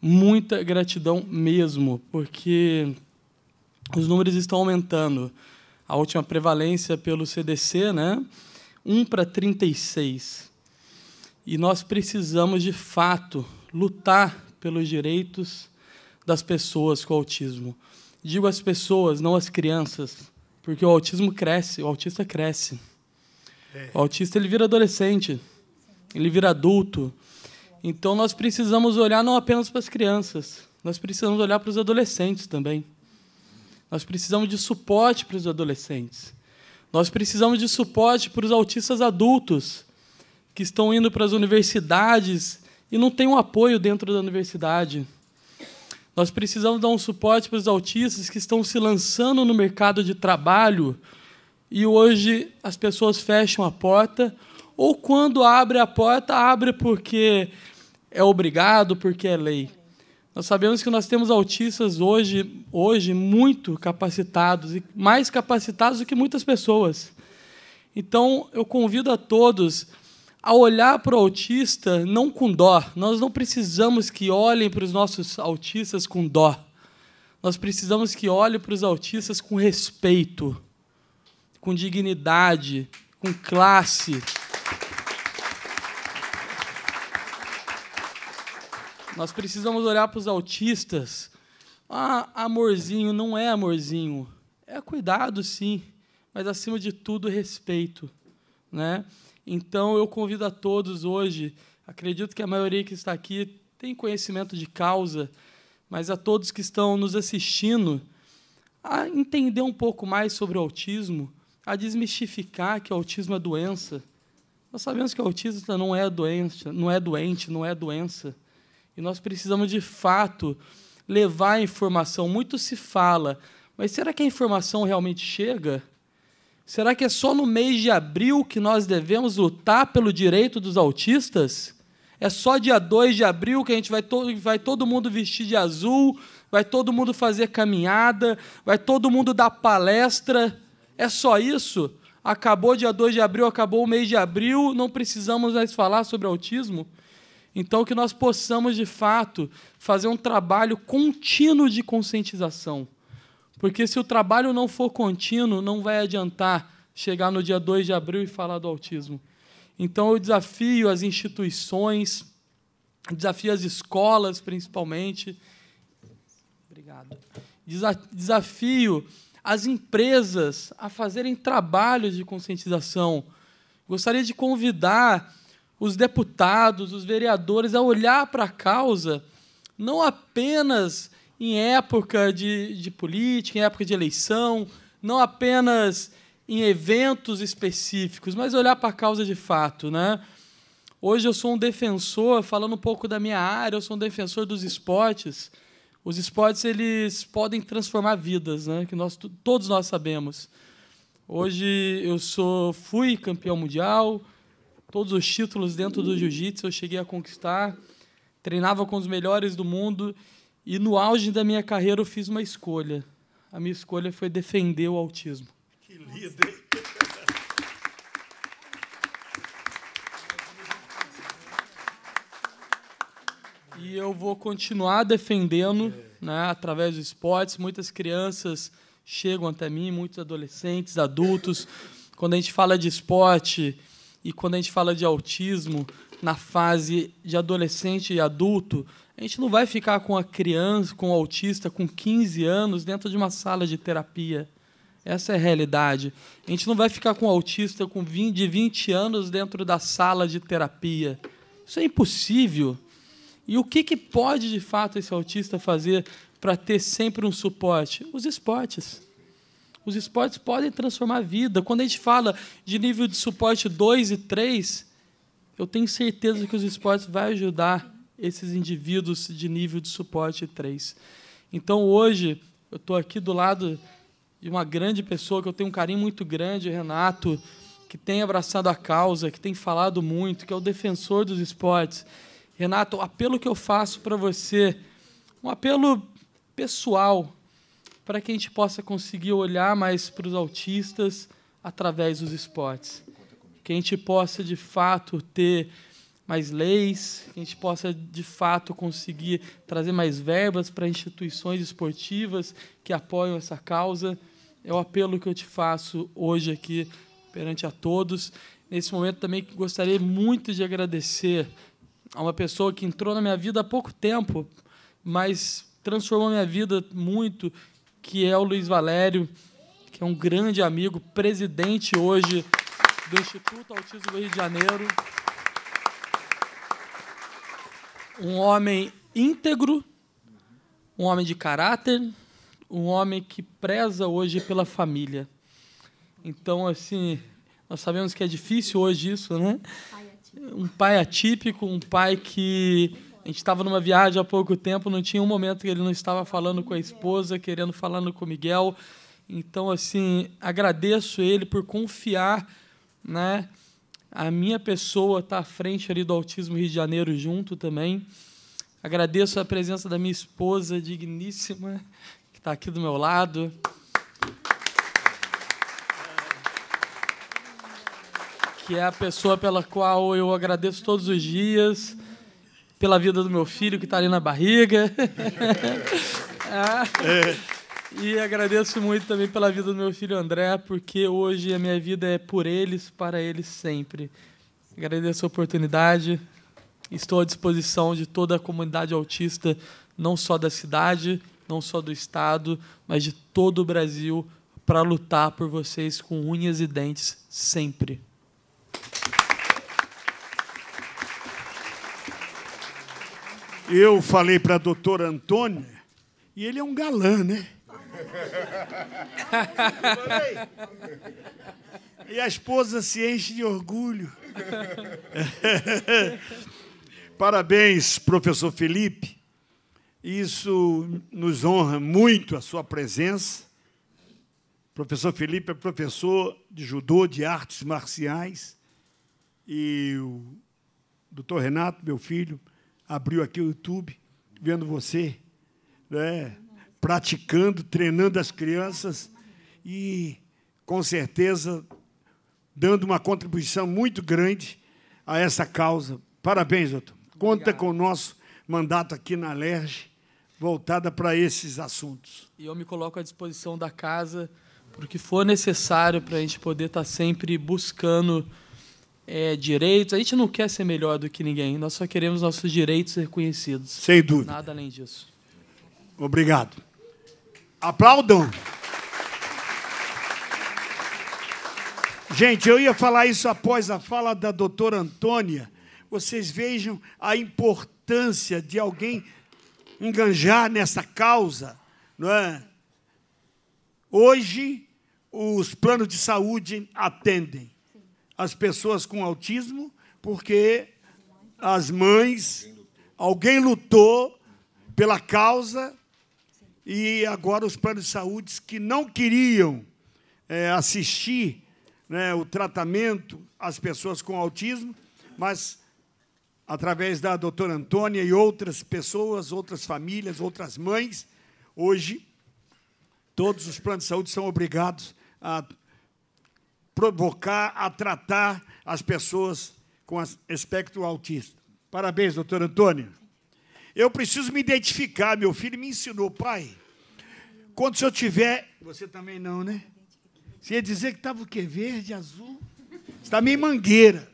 Muita gratidão mesmo, porque os números estão aumentando. A última prevalência pelo CDC, né? 1 para 36. E nós precisamos, de fato, lutar pelos direitos das pessoas com autismo. Digo as pessoas, não as crianças, porque o autismo cresce, o autista cresce. É. O autista ele vira adolescente, ele vira adulto. Então nós precisamos olhar não apenas para as crianças, nós precisamos olhar para os adolescentes também. Nós precisamos de suporte para os adolescentes. Nós precisamos de suporte para os autistas adultos que estão indo para as universidades e não têm um apoio dentro da universidade. Nós precisamos dar um suporte para os autistas que estão se lançando no mercado de trabalho e hoje as pessoas fecham a porta ou quando abre a porta, abre porque é obrigado, porque é lei. Nós sabemos que nós temos autistas hoje, hoje muito capacitados e mais capacitados do que muitas pessoas. Então, eu convido a todos a olhar para o autista não com dó. Nós não precisamos que olhem para os nossos autistas com dó. Nós precisamos que olhem para os autistas com respeito, com dignidade, com classe. Nós precisamos olhar para os autistas. Ah, amorzinho não é amorzinho. É cuidado, sim, mas acima de tudo, respeito. Né? Então, eu convido a todos hoje, acredito que a maioria que está aqui tem conhecimento de causa, mas a todos que estão nos assistindo, a entender um pouco mais sobre o autismo, a desmistificar que o autismo é doença. Nós sabemos que o autista não é doente, não é doente, não é doença. E nós precisamos, de fato, levar a informação. Muito se fala, mas será que a informação realmente chega? Será que é só no mês de abril que nós devemos lutar pelo direito dos autistas? É só dia 2 de abril que a gente vai, to vai todo mundo vestir de azul, vai todo mundo fazer caminhada, vai todo mundo dar palestra. É só isso? Acabou dia 2 de abril, acabou o mês de abril, não precisamos mais falar sobre autismo? Então, que nós possamos, de fato, fazer um trabalho contínuo de conscientização. Porque se o trabalho não for contínuo, não vai adiantar chegar no dia 2 de abril e falar do autismo. Então, eu desafio as instituições, desafio as escolas, principalmente. Obrigado. Desafio as empresas a fazerem trabalhos de conscientização. Gostaria de convidar os deputados, os vereadores a olhar para a causa não apenas em época de, de política, em época de eleição, não apenas em eventos específicos, mas olhar para a causa de fato. Né? Hoje eu sou um defensor, falando um pouco da minha área, eu sou um defensor dos esportes. Os esportes eles podem transformar vidas, né? que nós, todos nós sabemos. Hoje eu sou, fui campeão mundial, todos os títulos dentro do jiu-jitsu eu cheguei a conquistar, treinava com os melhores do mundo e no auge da minha carreira eu fiz uma escolha. A minha escolha foi defender o autismo. Que líder! E eu vou continuar defendendo, né, através do esportes. Muitas crianças chegam até mim, muitos adolescentes, adultos. Quando a gente fala de esporte, e quando a gente fala de autismo na fase de adolescente e adulto, a gente não vai ficar com a criança, com o autista com 15 anos dentro de uma sala de terapia. Essa é a realidade. A gente não vai ficar com o autista com 20, de 20 anos dentro da sala de terapia. Isso é impossível. E o que, que pode, de fato, esse autista fazer para ter sempre um suporte? Os esportes. Os esportes podem transformar a vida. Quando a gente fala de nível de suporte 2 e 3, eu tenho certeza que os esportes vão ajudar esses indivíduos de nível de suporte 3. Então, hoje, eu estou aqui do lado de uma grande pessoa que eu tenho um carinho muito grande, Renato, que tem abraçado a causa, que tem falado muito, que é o defensor dos esportes. Renato, o apelo que eu faço para você, um apelo pessoal, para que a gente possa conseguir olhar mais para os autistas através dos esportes. Que a gente possa, de fato, ter mais leis, que a gente possa, de fato, conseguir trazer mais verbas para instituições esportivas que apoiam essa causa. É o apelo que eu te faço hoje aqui perante a todos. Nesse momento também gostaria muito de agradecer a uma pessoa que entrou na minha vida há pouco tempo, mas transformou minha vida muito, que é o Luiz Valério, que é um grande amigo, presidente hoje do Instituto Autismo do Rio de Janeiro. Um homem íntegro, um homem de caráter, um homem que preza hoje pela família. Então, assim, nós sabemos que é difícil hoje isso, né? Um pai atípico, um pai que a gente estava numa viagem há pouco tempo, não tinha um momento que ele não estava falando com a esposa, querendo falando com o Miguel. Então, assim, agradeço ele por confiar, né? A minha pessoa está à frente ali do Autismo Rio de Janeiro junto também. Agradeço a presença da minha esposa digníssima, que está aqui do meu lado. Que é a pessoa pela qual eu agradeço todos os dias pela vida do meu filho que está ali na barriga. É. e agradeço muito também pela vida do meu filho André, porque hoje a minha vida é por eles, para eles sempre. Agradeço a oportunidade. Estou à disposição de toda a comunidade autista, não só da cidade, não só do estado, mas de todo o Brasil para lutar por vocês com unhas e dentes sempre. Eu falei para doutora Antônio, e ele é um galã, né? E a esposa se enche de orgulho. Parabéns, professor Felipe. Isso nos honra muito a sua presença. O professor Felipe é professor de judô, de artes marciais. E o doutor Renato, meu filho, abriu aqui o YouTube, vendo você, né? praticando, treinando as crianças e, com certeza, dando uma contribuição muito grande a essa causa. Parabéns, doutor. Conta Obrigado. com o nosso mandato aqui na LERJ, voltada para esses assuntos. E eu me coloco à disposição da casa, porque for necessário para a gente poder estar sempre buscando é, direitos. A gente não quer ser melhor do que ninguém, nós só queremos nossos direitos reconhecidos. Sem dúvida. Nada além disso. Obrigado. Aplaudam. Gente, eu ia falar isso após a fala da doutora Antônia. Vocês vejam a importância de alguém enganjar nessa causa. Não é? Hoje, os planos de saúde atendem as pessoas com autismo porque as mães, alguém lutou pela causa e agora os planos de saúde que não queriam é, assistir né, o tratamento às pessoas com autismo, mas através da doutora Antônia e outras pessoas, outras famílias, outras mães, hoje todos os planos de saúde são obrigados a provocar, a tratar as pessoas com aspecto autista. Parabéns, doutor Antônio. Eu preciso me identificar. Meu filho me ensinou, pai. Quando se eu tiver. Você também não, né? Você ia dizer que estava o quê? Verde, azul? Está meio mangueira.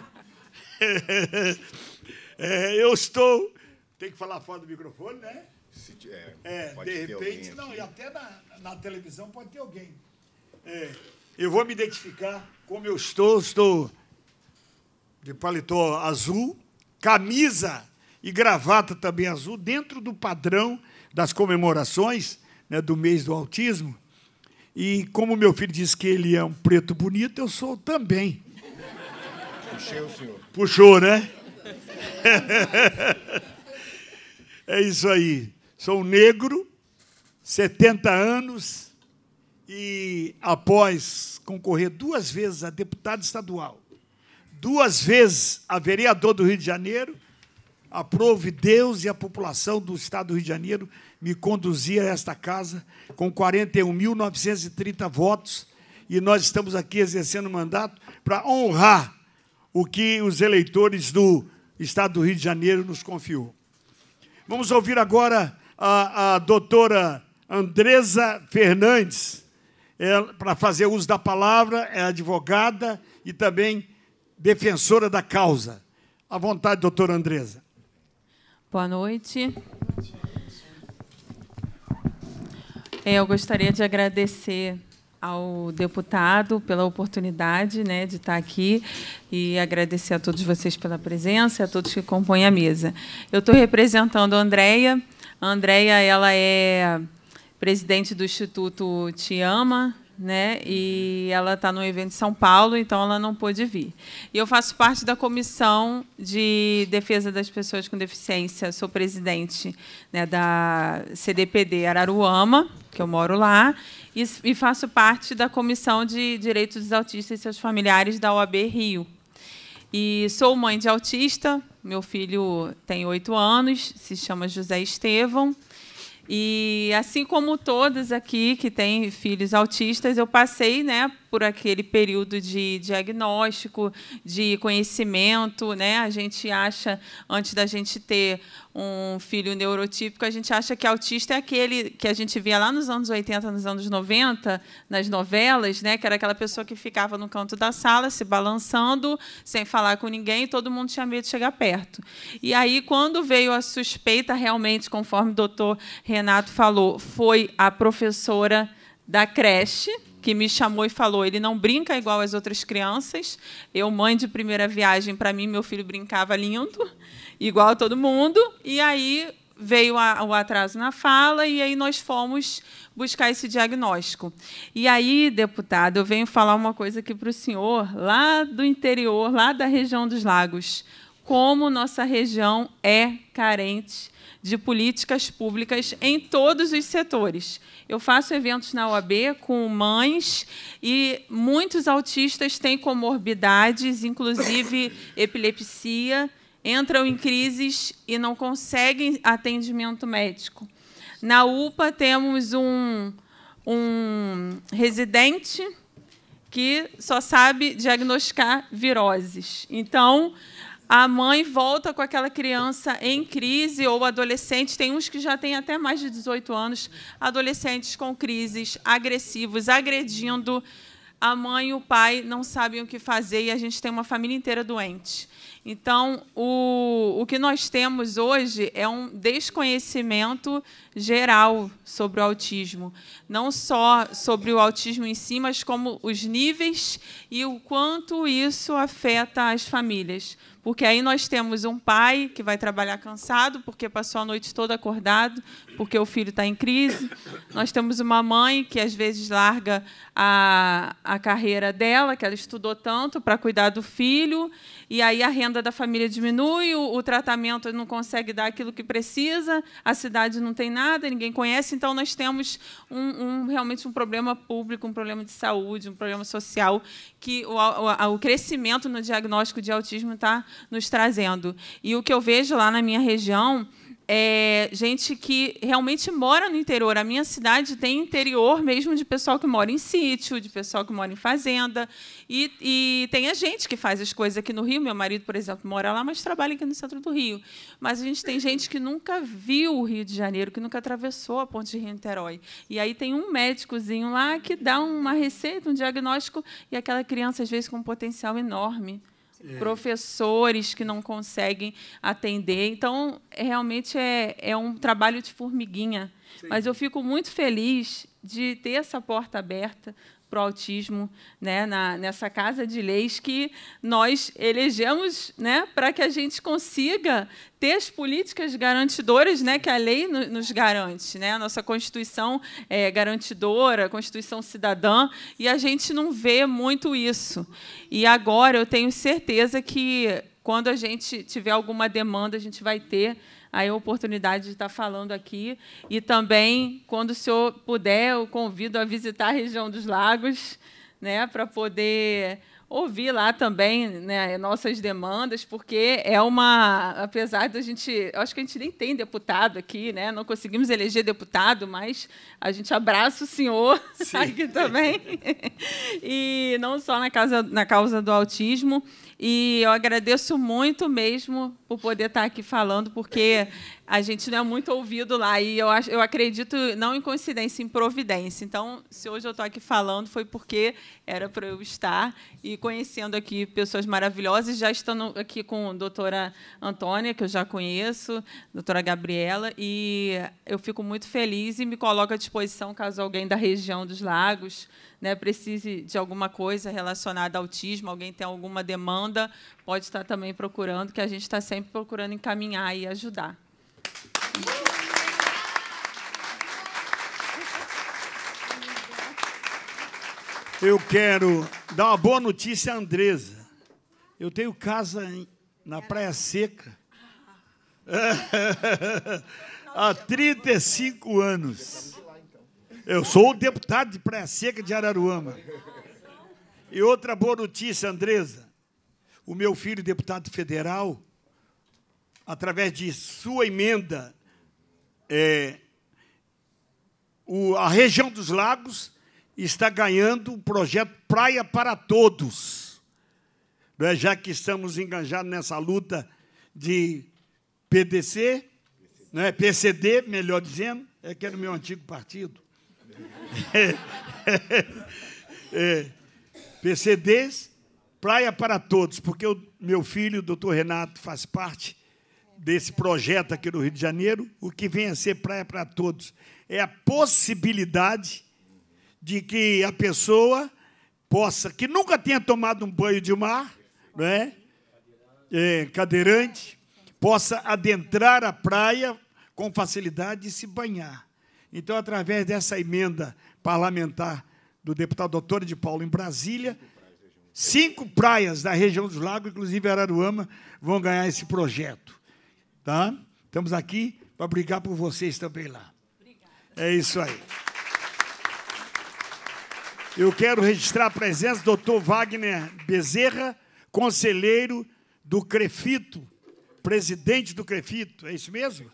É, eu estou. Tem que falar fora do microfone, né? Se, é, é de repente, não, aqui. e até na, na televisão pode ter alguém. É, eu vou me identificar como eu estou. Estou de paletó azul, camisa e gravata também azul, dentro do padrão das comemorações né, do mês do autismo. E como meu filho disse que ele é um preto bonito, eu sou também. Puxei o senhor. Puxou, né? é isso aí. Sou negro, 70 anos, e, após concorrer duas vezes a deputado estadual, duas vezes a vereador do Rio de Janeiro, aprove Deus e a população do Estado do Rio de Janeiro me conduzir a esta casa com 41.930 votos e nós estamos aqui exercendo o mandato para honrar o que os eleitores do Estado do Rio de Janeiro nos confiou. Vamos ouvir agora a, a doutora Andresa Fernandes, é para fazer uso da palavra, é advogada e também defensora da causa. À vontade, doutora Andresa. Boa noite. É, eu gostaria de agradecer ao deputado pela oportunidade né, de estar aqui e agradecer a todos vocês pela presença, a todos que compõem a mesa. Eu estou representando a Andrea A Andrea, ela é presidente do Instituto Te Ama, né? E ela está no evento em São Paulo, então ela não pôde vir. E eu faço parte da comissão de defesa das pessoas com deficiência. Sou presidente né, da CDPD Araruama, que eu moro lá, e, e faço parte da comissão de direitos dos autistas e seus familiares da OAB Rio. E sou mãe de autista. Meu filho tem oito anos, se chama José Estevão. E assim como todas aqui que têm filhos autistas, eu passei, né, por aquele período de diagnóstico, de conhecimento, né? A gente acha, antes da gente ter um filho neurotípico, a gente acha que autista é aquele que a gente via lá nos anos 80, nos anos 90, nas novelas, né? Que era aquela pessoa que ficava no canto da sala, se balançando, sem falar com ninguém, e todo mundo tinha medo de chegar perto. E aí, quando veio a suspeita, realmente, conforme o doutor Renato falou, foi a professora da creche que me chamou e falou: ele não brinca igual as outras crianças. Eu, mãe de primeira viagem, para mim, meu filho brincava lindo, igual a todo mundo. E aí veio a, o atraso na fala e aí nós fomos buscar esse diagnóstico. E aí, deputado, eu venho falar uma coisa aqui para o senhor, lá do interior, lá da região dos lagos. Como nossa região é carente de políticas públicas em todos os setores. Eu faço eventos na OAB com mães e muitos autistas têm comorbidades, inclusive epilepsia, entram em crises e não conseguem atendimento médico. Na UPA temos um, um residente que só sabe diagnosticar viroses. Então, a mãe volta com aquela criança em crise ou adolescente, tem uns que já têm até mais de 18 anos, adolescentes com crises, agressivos, agredindo. A mãe e o pai não sabem o que fazer e a gente tem uma família inteira doente. Então, o, o que nós temos hoje é um desconhecimento geral sobre o autismo. Não só sobre o autismo em si, mas como os níveis e o quanto isso afeta as famílias porque aí nós temos um pai que vai trabalhar cansado, porque passou a noite toda acordado, porque o filho está em crise. Nós temos uma mãe que, às vezes, larga a, a carreira dela, que ela estudou tanto, para cuidar do filho, e aí a renda da família diminui, o, o tratamento não consegue dar aquilo que precisa, a cidade não tem nada, ninguém conhece. Então, nós temos um, um realmente um problema público, um problema de saúde, um problema social, que o, o, o crescimento no diagnóstico de autismo está nos trazendo. E o que eu vejo lá na minha região é gente que realmente mora no interior. A minha cidade tem interior mesmo de pessoal que mora em sítio, de pessoal que mora em fazenda. E, e, tem a gente que faz as coisas aqui no Rio. Meu marido, por exemplo, mora lá, mas trabalha aqui no centro do Rio. Mas a gente tem gente que nunca viu o Rio de Janeiro, que nunca atravessou a ponte de Rio-Niterói. E aí tem um médicozinho lá que dá uma receita, um diagnóstico, e aquela criança, às vezes, com um potencial enorme. É. professores que não conseguem atender. Então, realmente é, é um trabalho de formiguinha. Sim. Mas eu fico muito feliz de ter essa porta aberta para o autismo né, na, nessa casa de leis que nós elegemos né, para que a gente consiga ter as políticas garantidoras né, que a lei no, nos garante. Né? A nossa Constituição é garantidora, a Constituição cidadã, e a gente não vê muito isso. E agora eu tenho certeza que quando a gente tiver alguma demanda, a gente vai ter aí a oportunidade de estar falando aqui. E também, quando o senhor puder, eu convido a visitar a região dos lagos, né, para poder ouvir lá também né, nossas demandas, porque é uma. Apesar da gente. Acho que a gente nem tem deputado aqui, né? Não conseguimos eleger deputado, mas a gente abraça o senhor Sim. aqui também. E não só na, casa, na causa do autismo. E eu agradeço muito mesmo por poder estar aqui falando, porque a gente não é muito ouvido lá. E eu, acho, eu acredito não em coincidência, em providência. Então, se hoje eu estou aqui falando, foi porque era para eu estar e conhecendo aqui pessoas maravilhosas, já estando aqui com a doutora Antônia, que eu já conheço, a doutora Gabriela, e eu fico muito feliz e me coloco à disposição caso alguém da região dos lagos né, precise de alguma coisa relacionada ao autismo, alguém tem alguma demanda, pode estar também procurando, que a gente está sempre procurando encaminhar e ajudar. Eu quero dar uma boa notícia à Andresa. Eu tenho casa em, na Praia Seca há 35 anos. Eu sou o deputado de Praia Seca de Araruama. E outra boa notícia, Andresa. O meu filho, deputado federal, através de sua emenda, é, o, a região dos lagos está ganhando o projeto Praia para Todos. É? Já que estamos engajados nessa luta de PDC, é PCD, melhor dizendo, é que era o meu antigo partido é, é PCDs, Praia para Todos, porque o meu filho, o doutor Renato, faz parte desse projeto aqui no Rio de Janeiro, o que vem a ser Praia para Todos. É a possibilidade de que a pessoa possa, que nunca tenha tomado um banho de mar, não é? É, cadeirante, possa adentrar a praia com facilidade e se banhar. Então, através dessa emenda parlamentar do deputado doutor de Paulo em Brasília, cinco praias da região dos lagos, inclusive Araruama, vão ganhar esse projeto. Tá? Estamos aqui para brigar por vocês também lá. Obrigada. É isso aí. Eu quero registrar a presença do doutor Wagner Bezerra, conselheiro do Crefito, presidente do Crefito, é isso mesmo?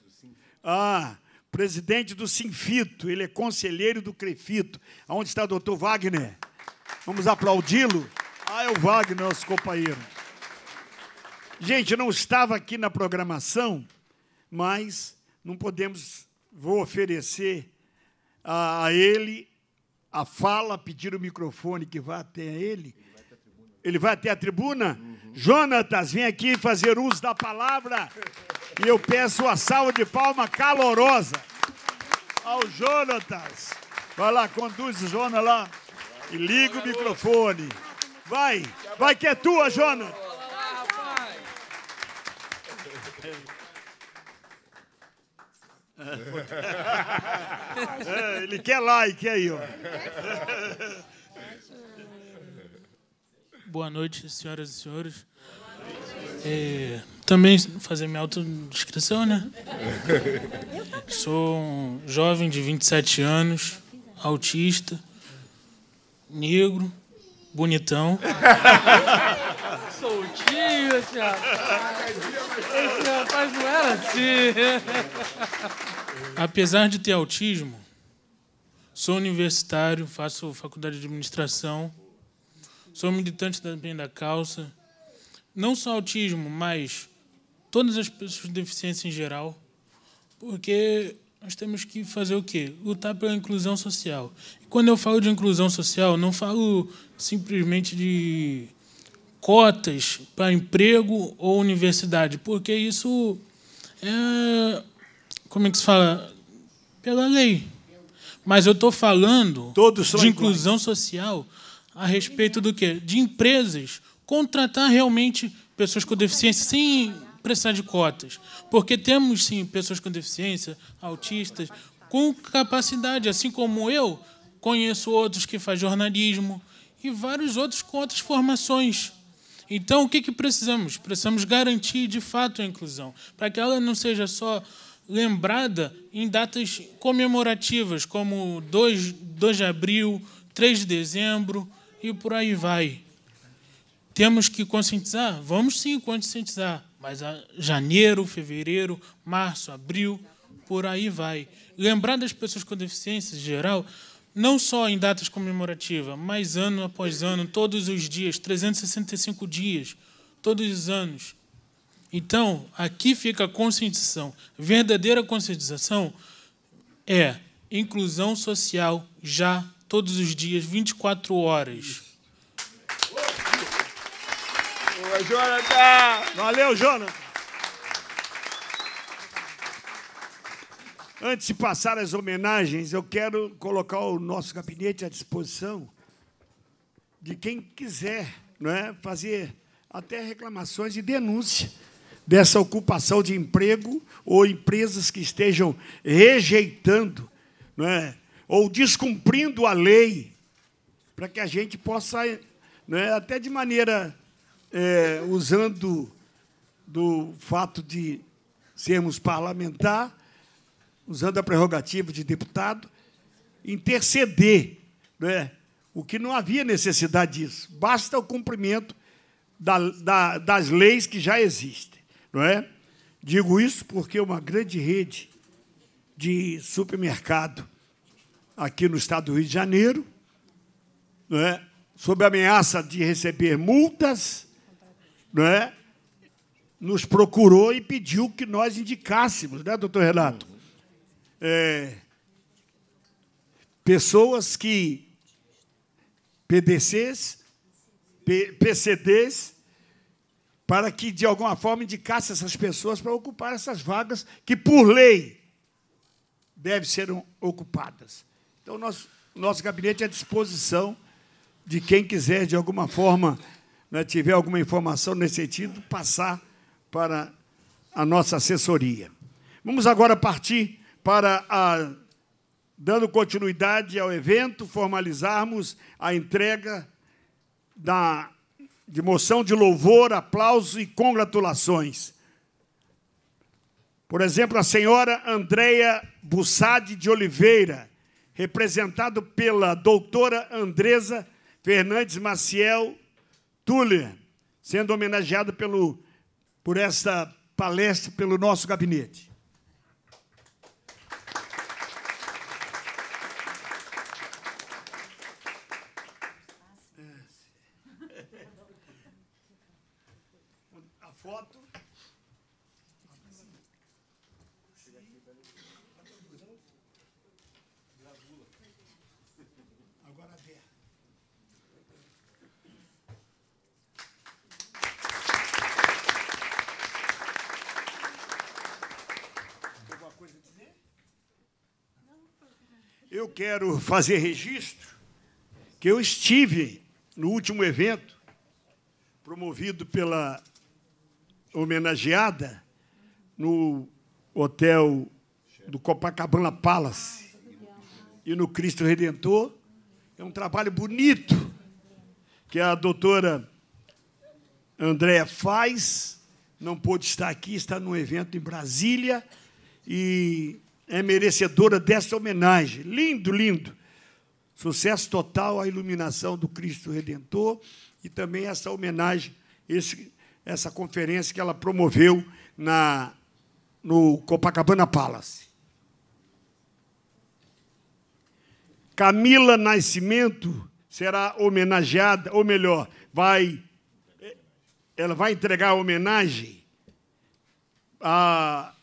Ah, presidente do Sinfito, ele é conselheiro do Crefito. Onde está o doutor Wagner? Vamos aplaudi-lo? Ah, é o Wagner, nosso companheiro. Gente, não estava aqui na programação, mas não podemos. Vou oferecer a, ele a fala, pedir o microfone que vá até ele. Ele vai até a tribuna? Uhum. Jonatas, vem aqui fazer uso da palavra. E eu peço uma salva de palma calorosa ao Jonatas. Vai lá, conduz o Jonas lá e liga o microfone. Vai, vai que é tua, Jonas. é, ele quer like aí, ó. Boa noite, senhoras e senhores. É, também fazer minha autodescrição, né? Sou um jovem de 27 anos, autista, negro, bonitão. Soltinho, esse rapaz. não era assim. Apesar de ter autismo, sou universitário, faço faculdade de administração, sou militante também da calça não só autismo, mas todas as pessoas com deficiência em geral, porque nós temos que fazer o quê? Lutar pela inclusão social. E quando eu falo de inclusão social, não falo simplesmente de cotas para emprego ou universidade, porque isso é, como é que se fala? Pela lei. Mas eu estou falando de inclusão social a respeito do quê? De empresas contratar realmente pessoas com deficiência sem precisar de cotas. Porque temos, sim, pessoas com deficiência, autistas, com capacidade, assim como eu, conheço outros que fazem jornalismo e vários outros com outras formações. Então, o que, que precisamos? Precisamos garantir, de fato, a inclusão, para que ela não seja só lembrada em datas comemorativas, como 2, 2 de abril, 3 de dezembro e por aí vai temos que conscientizar? Vamos sim conscientizar, mas janeiro, fevereiro, março, abril, por aí vai. Lembrar das pessoas com deficiência em geral, não só em datas comemorativas, mas ano após ano, todos os dias, 365 dias, todos os anos. Então, aqui fica a conscientização. Verdadeira conscientização é inclusão social já todos os dias, 24 horas. Brava, Jonathan! Valeu, Jonathan! Antes de passar as homenagens, eu quero colocar o nosso gabinete à disposição de quem quiser não é, fazer até reclamações e denúncia dessa ocupação de emprego ou empresas que estejam rejeitando não é, ou descumprindo a lei, para que a gente possa, não é, até de maneira é, usando do fato de sermos parlamentar, usando a prerrogativa de deputado, interceder, é? o que não havia necessidade disso. Basta o cumprimento da, da, das leis que já existem. Não é? Digo isso porque uma grande rede de supermercado aqui no estado do Rio de Janeiro, não é? sob ameaça de receber multas, né, nos procurou e pediu que nós indicássemos, né, doutor Renato? É, pessoas que PDCs, P, PCDs, para que, de alguma forma, indicasse essas pessoas para ocupar essas vagas que, por lei, devem ser ocupadas. Então, nosso, nosso gabinete é à disposição de quem quiser, de alguma forma, né, tiver alguma informação nesse sentido, passar para a nossa assessoria. Vamos agora partir para a dando continuidade ao evento, formalizarmos a entrega da, de moção de louvor, aplausos e congratulações. Por exemplo, a senhora Andréia Bussade de Oliveira, representado pela doutora Andresa Fernandes Maciel Tuller, sendo homenageado pelo, por esta palestra pelo nosso gabinete. quero fazer registro que eu estive no último evento promovido pela homenageada no hotel do Copacabana Palace e no Cristo Redentor. É um trabalho bonito que a doutora Andréa faz. Não pôde estar aqui, está num evento em Brasília e é merecedora dessa homenagem. Lindo, lindo. Sucesso total à iluminação do Cristo Redentor e também essa homenagem, esse, essa conferência que ela promoveu na, no Copacabana Palace. Camila Nascimento será homenageada, ou melhor, vai ela vai entregar a homenagem a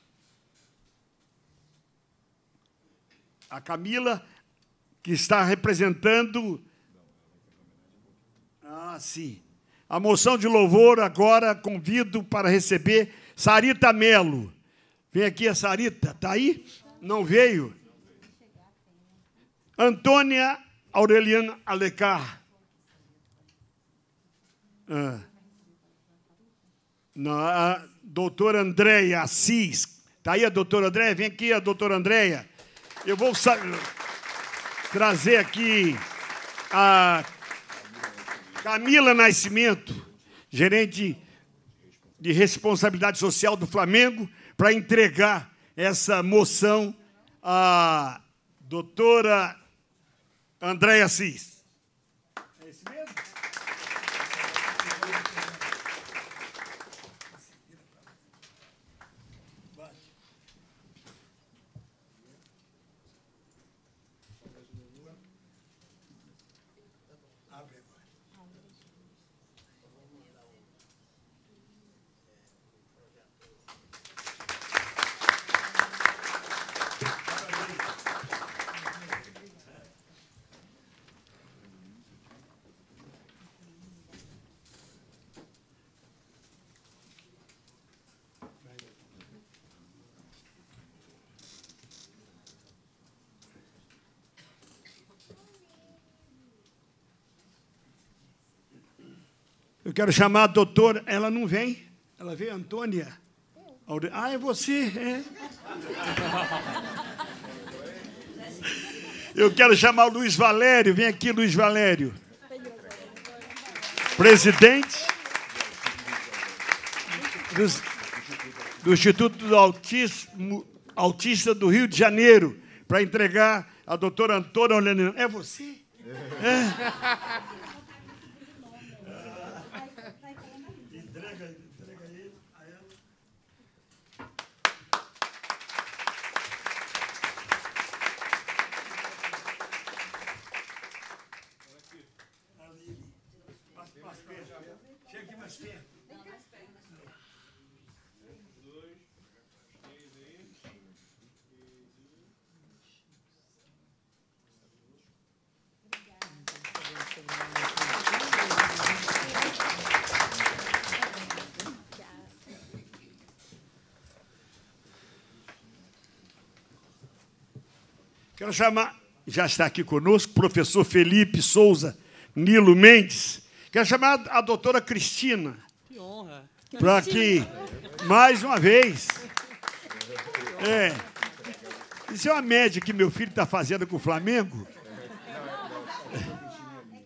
a Camila, que está representando. Ah, sim. A moção de louvor agora convido para receber Sarita Melo. Vem aqui a Sarita, está aí? Não veio? Antônia Aureliana Alecar. Ah. Na. a doutora Andréia Assis. Está aí a doutora Andréia? Vem aqui a doutora Andréia. Eu vou trazer aqui a Camila Nascimento, gerente de responsabilidade social do Flamengo, para entregar essa moção à doutora Andréia Assis. Quero chamar a doutora. Ela não vem? Ela veio, Antônia? Ah, é você? É. Eu quero chamar o Luiz Valério. Vem aqui, Luiz Valério. Presidente do, do Instituto do Autismo, Autista do Rio de Janeiro, para entregar a doutora Antônia Olenina. É você? É. Quero chamar, já está aqui conosco, professor Felipe Souza Nilo Mendes. Quero chamar a doutora Cristina. Que honra. Para aqui, mais uma vez. É. Isso é uma média que meu filho está fazendo com o Flamengo.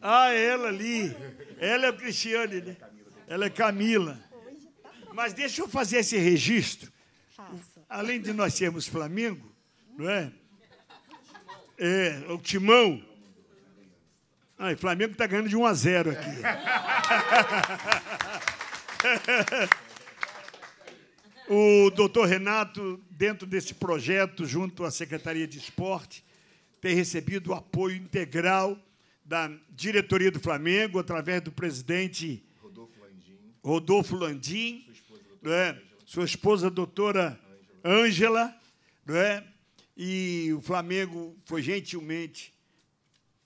Ah, ela ali. Ela é o Cristiane, né? Ela é Camila. Mas deixa eu fazer esse registro. Além de nós sermos Flamengo, não é? É, é, o Timão. Ah, o Flamengo está ganhando de 1 a 0 aqui. o doutor Renato, dentro desse projeto, junto à Secretaria de Esporte, tem recebido o apoio integral da diretoria do Flamengo, através do presidente Rodolfo Landim, Rodolfo Landim né? sua esposa, doutora Ângela, é? e o Flamengo foi gentilmente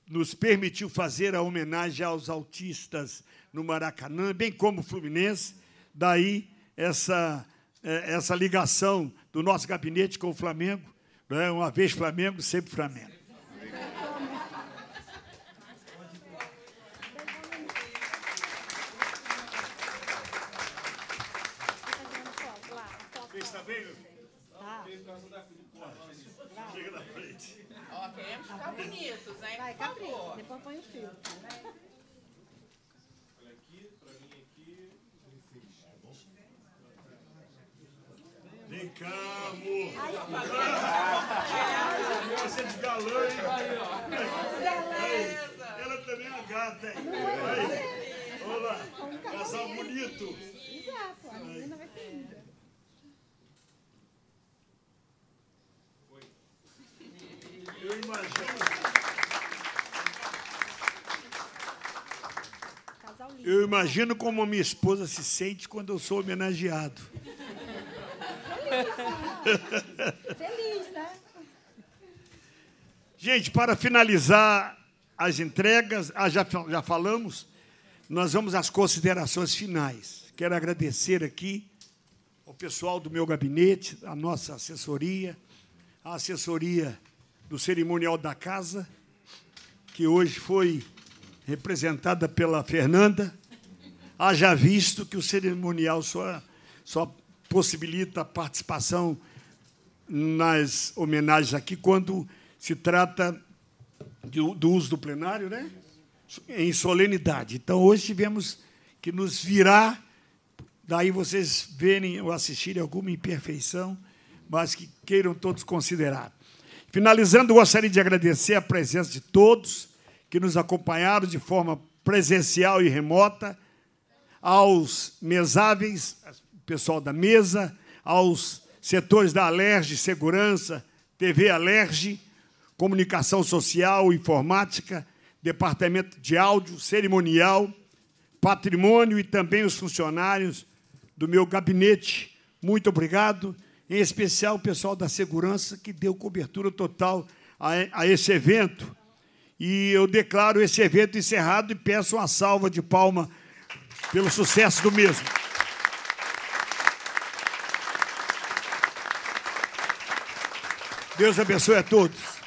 nos permitiu fazer a homenagem aos autistas no Maracanã, bem como o Fluminense. Daí essa, é, essa ligação do nosso gabinete com o Flamengo. Né? Uma vez Flamengo, sempre Flamengo. bonitos, hein? Vai, capricha. Depois põe o fio. Olha aqui, pra mim aqui. Vem é cá, amor. Você é de galã, hein? Ela também é uma gata, hein? É Olha lá, casal bonito. Exato, a menina Eu imagino como a minha esposa se sente quando eu sou homenageado. Feliz, né? Feliz, né? Gente, para finalizar as entregas, ah, já, já falamos, nós vamos às considerações finais. Quero agradecer aqui ao pessoal do meu gabinete, a nossa assessoria, a assessoria do cerimonial da casa, que hoje foi representada pela Fernanda, haja visto que o cerimonial só, só possibilita a participação nas homenagens aqui quando se trata de, do uso do plenário, né? em solenidade. Então, hoje tivemos que nos virar, daí vocês verem ou assistirem alguma imperfeição, mas que queiram todos considerar. Finalizando, gostaria de agradecer a presença de todos que nos acompanharam de forma presencial e remota aos mesáveis, pessoal da mesa, aos setores da Alerge segurança, TV Alerge, comunicação social, informática, departamento de áudio, cerimonial, patrimônio e também os funcionários do meu gabinete. Muito obrigado, em especial o pessoal da segurança que deu cobertura total a, a esse evento. E eu declaro esse evento encerrado e peço uma salva de palma pelo sucesso do mesmo. Deus abençoe a todos.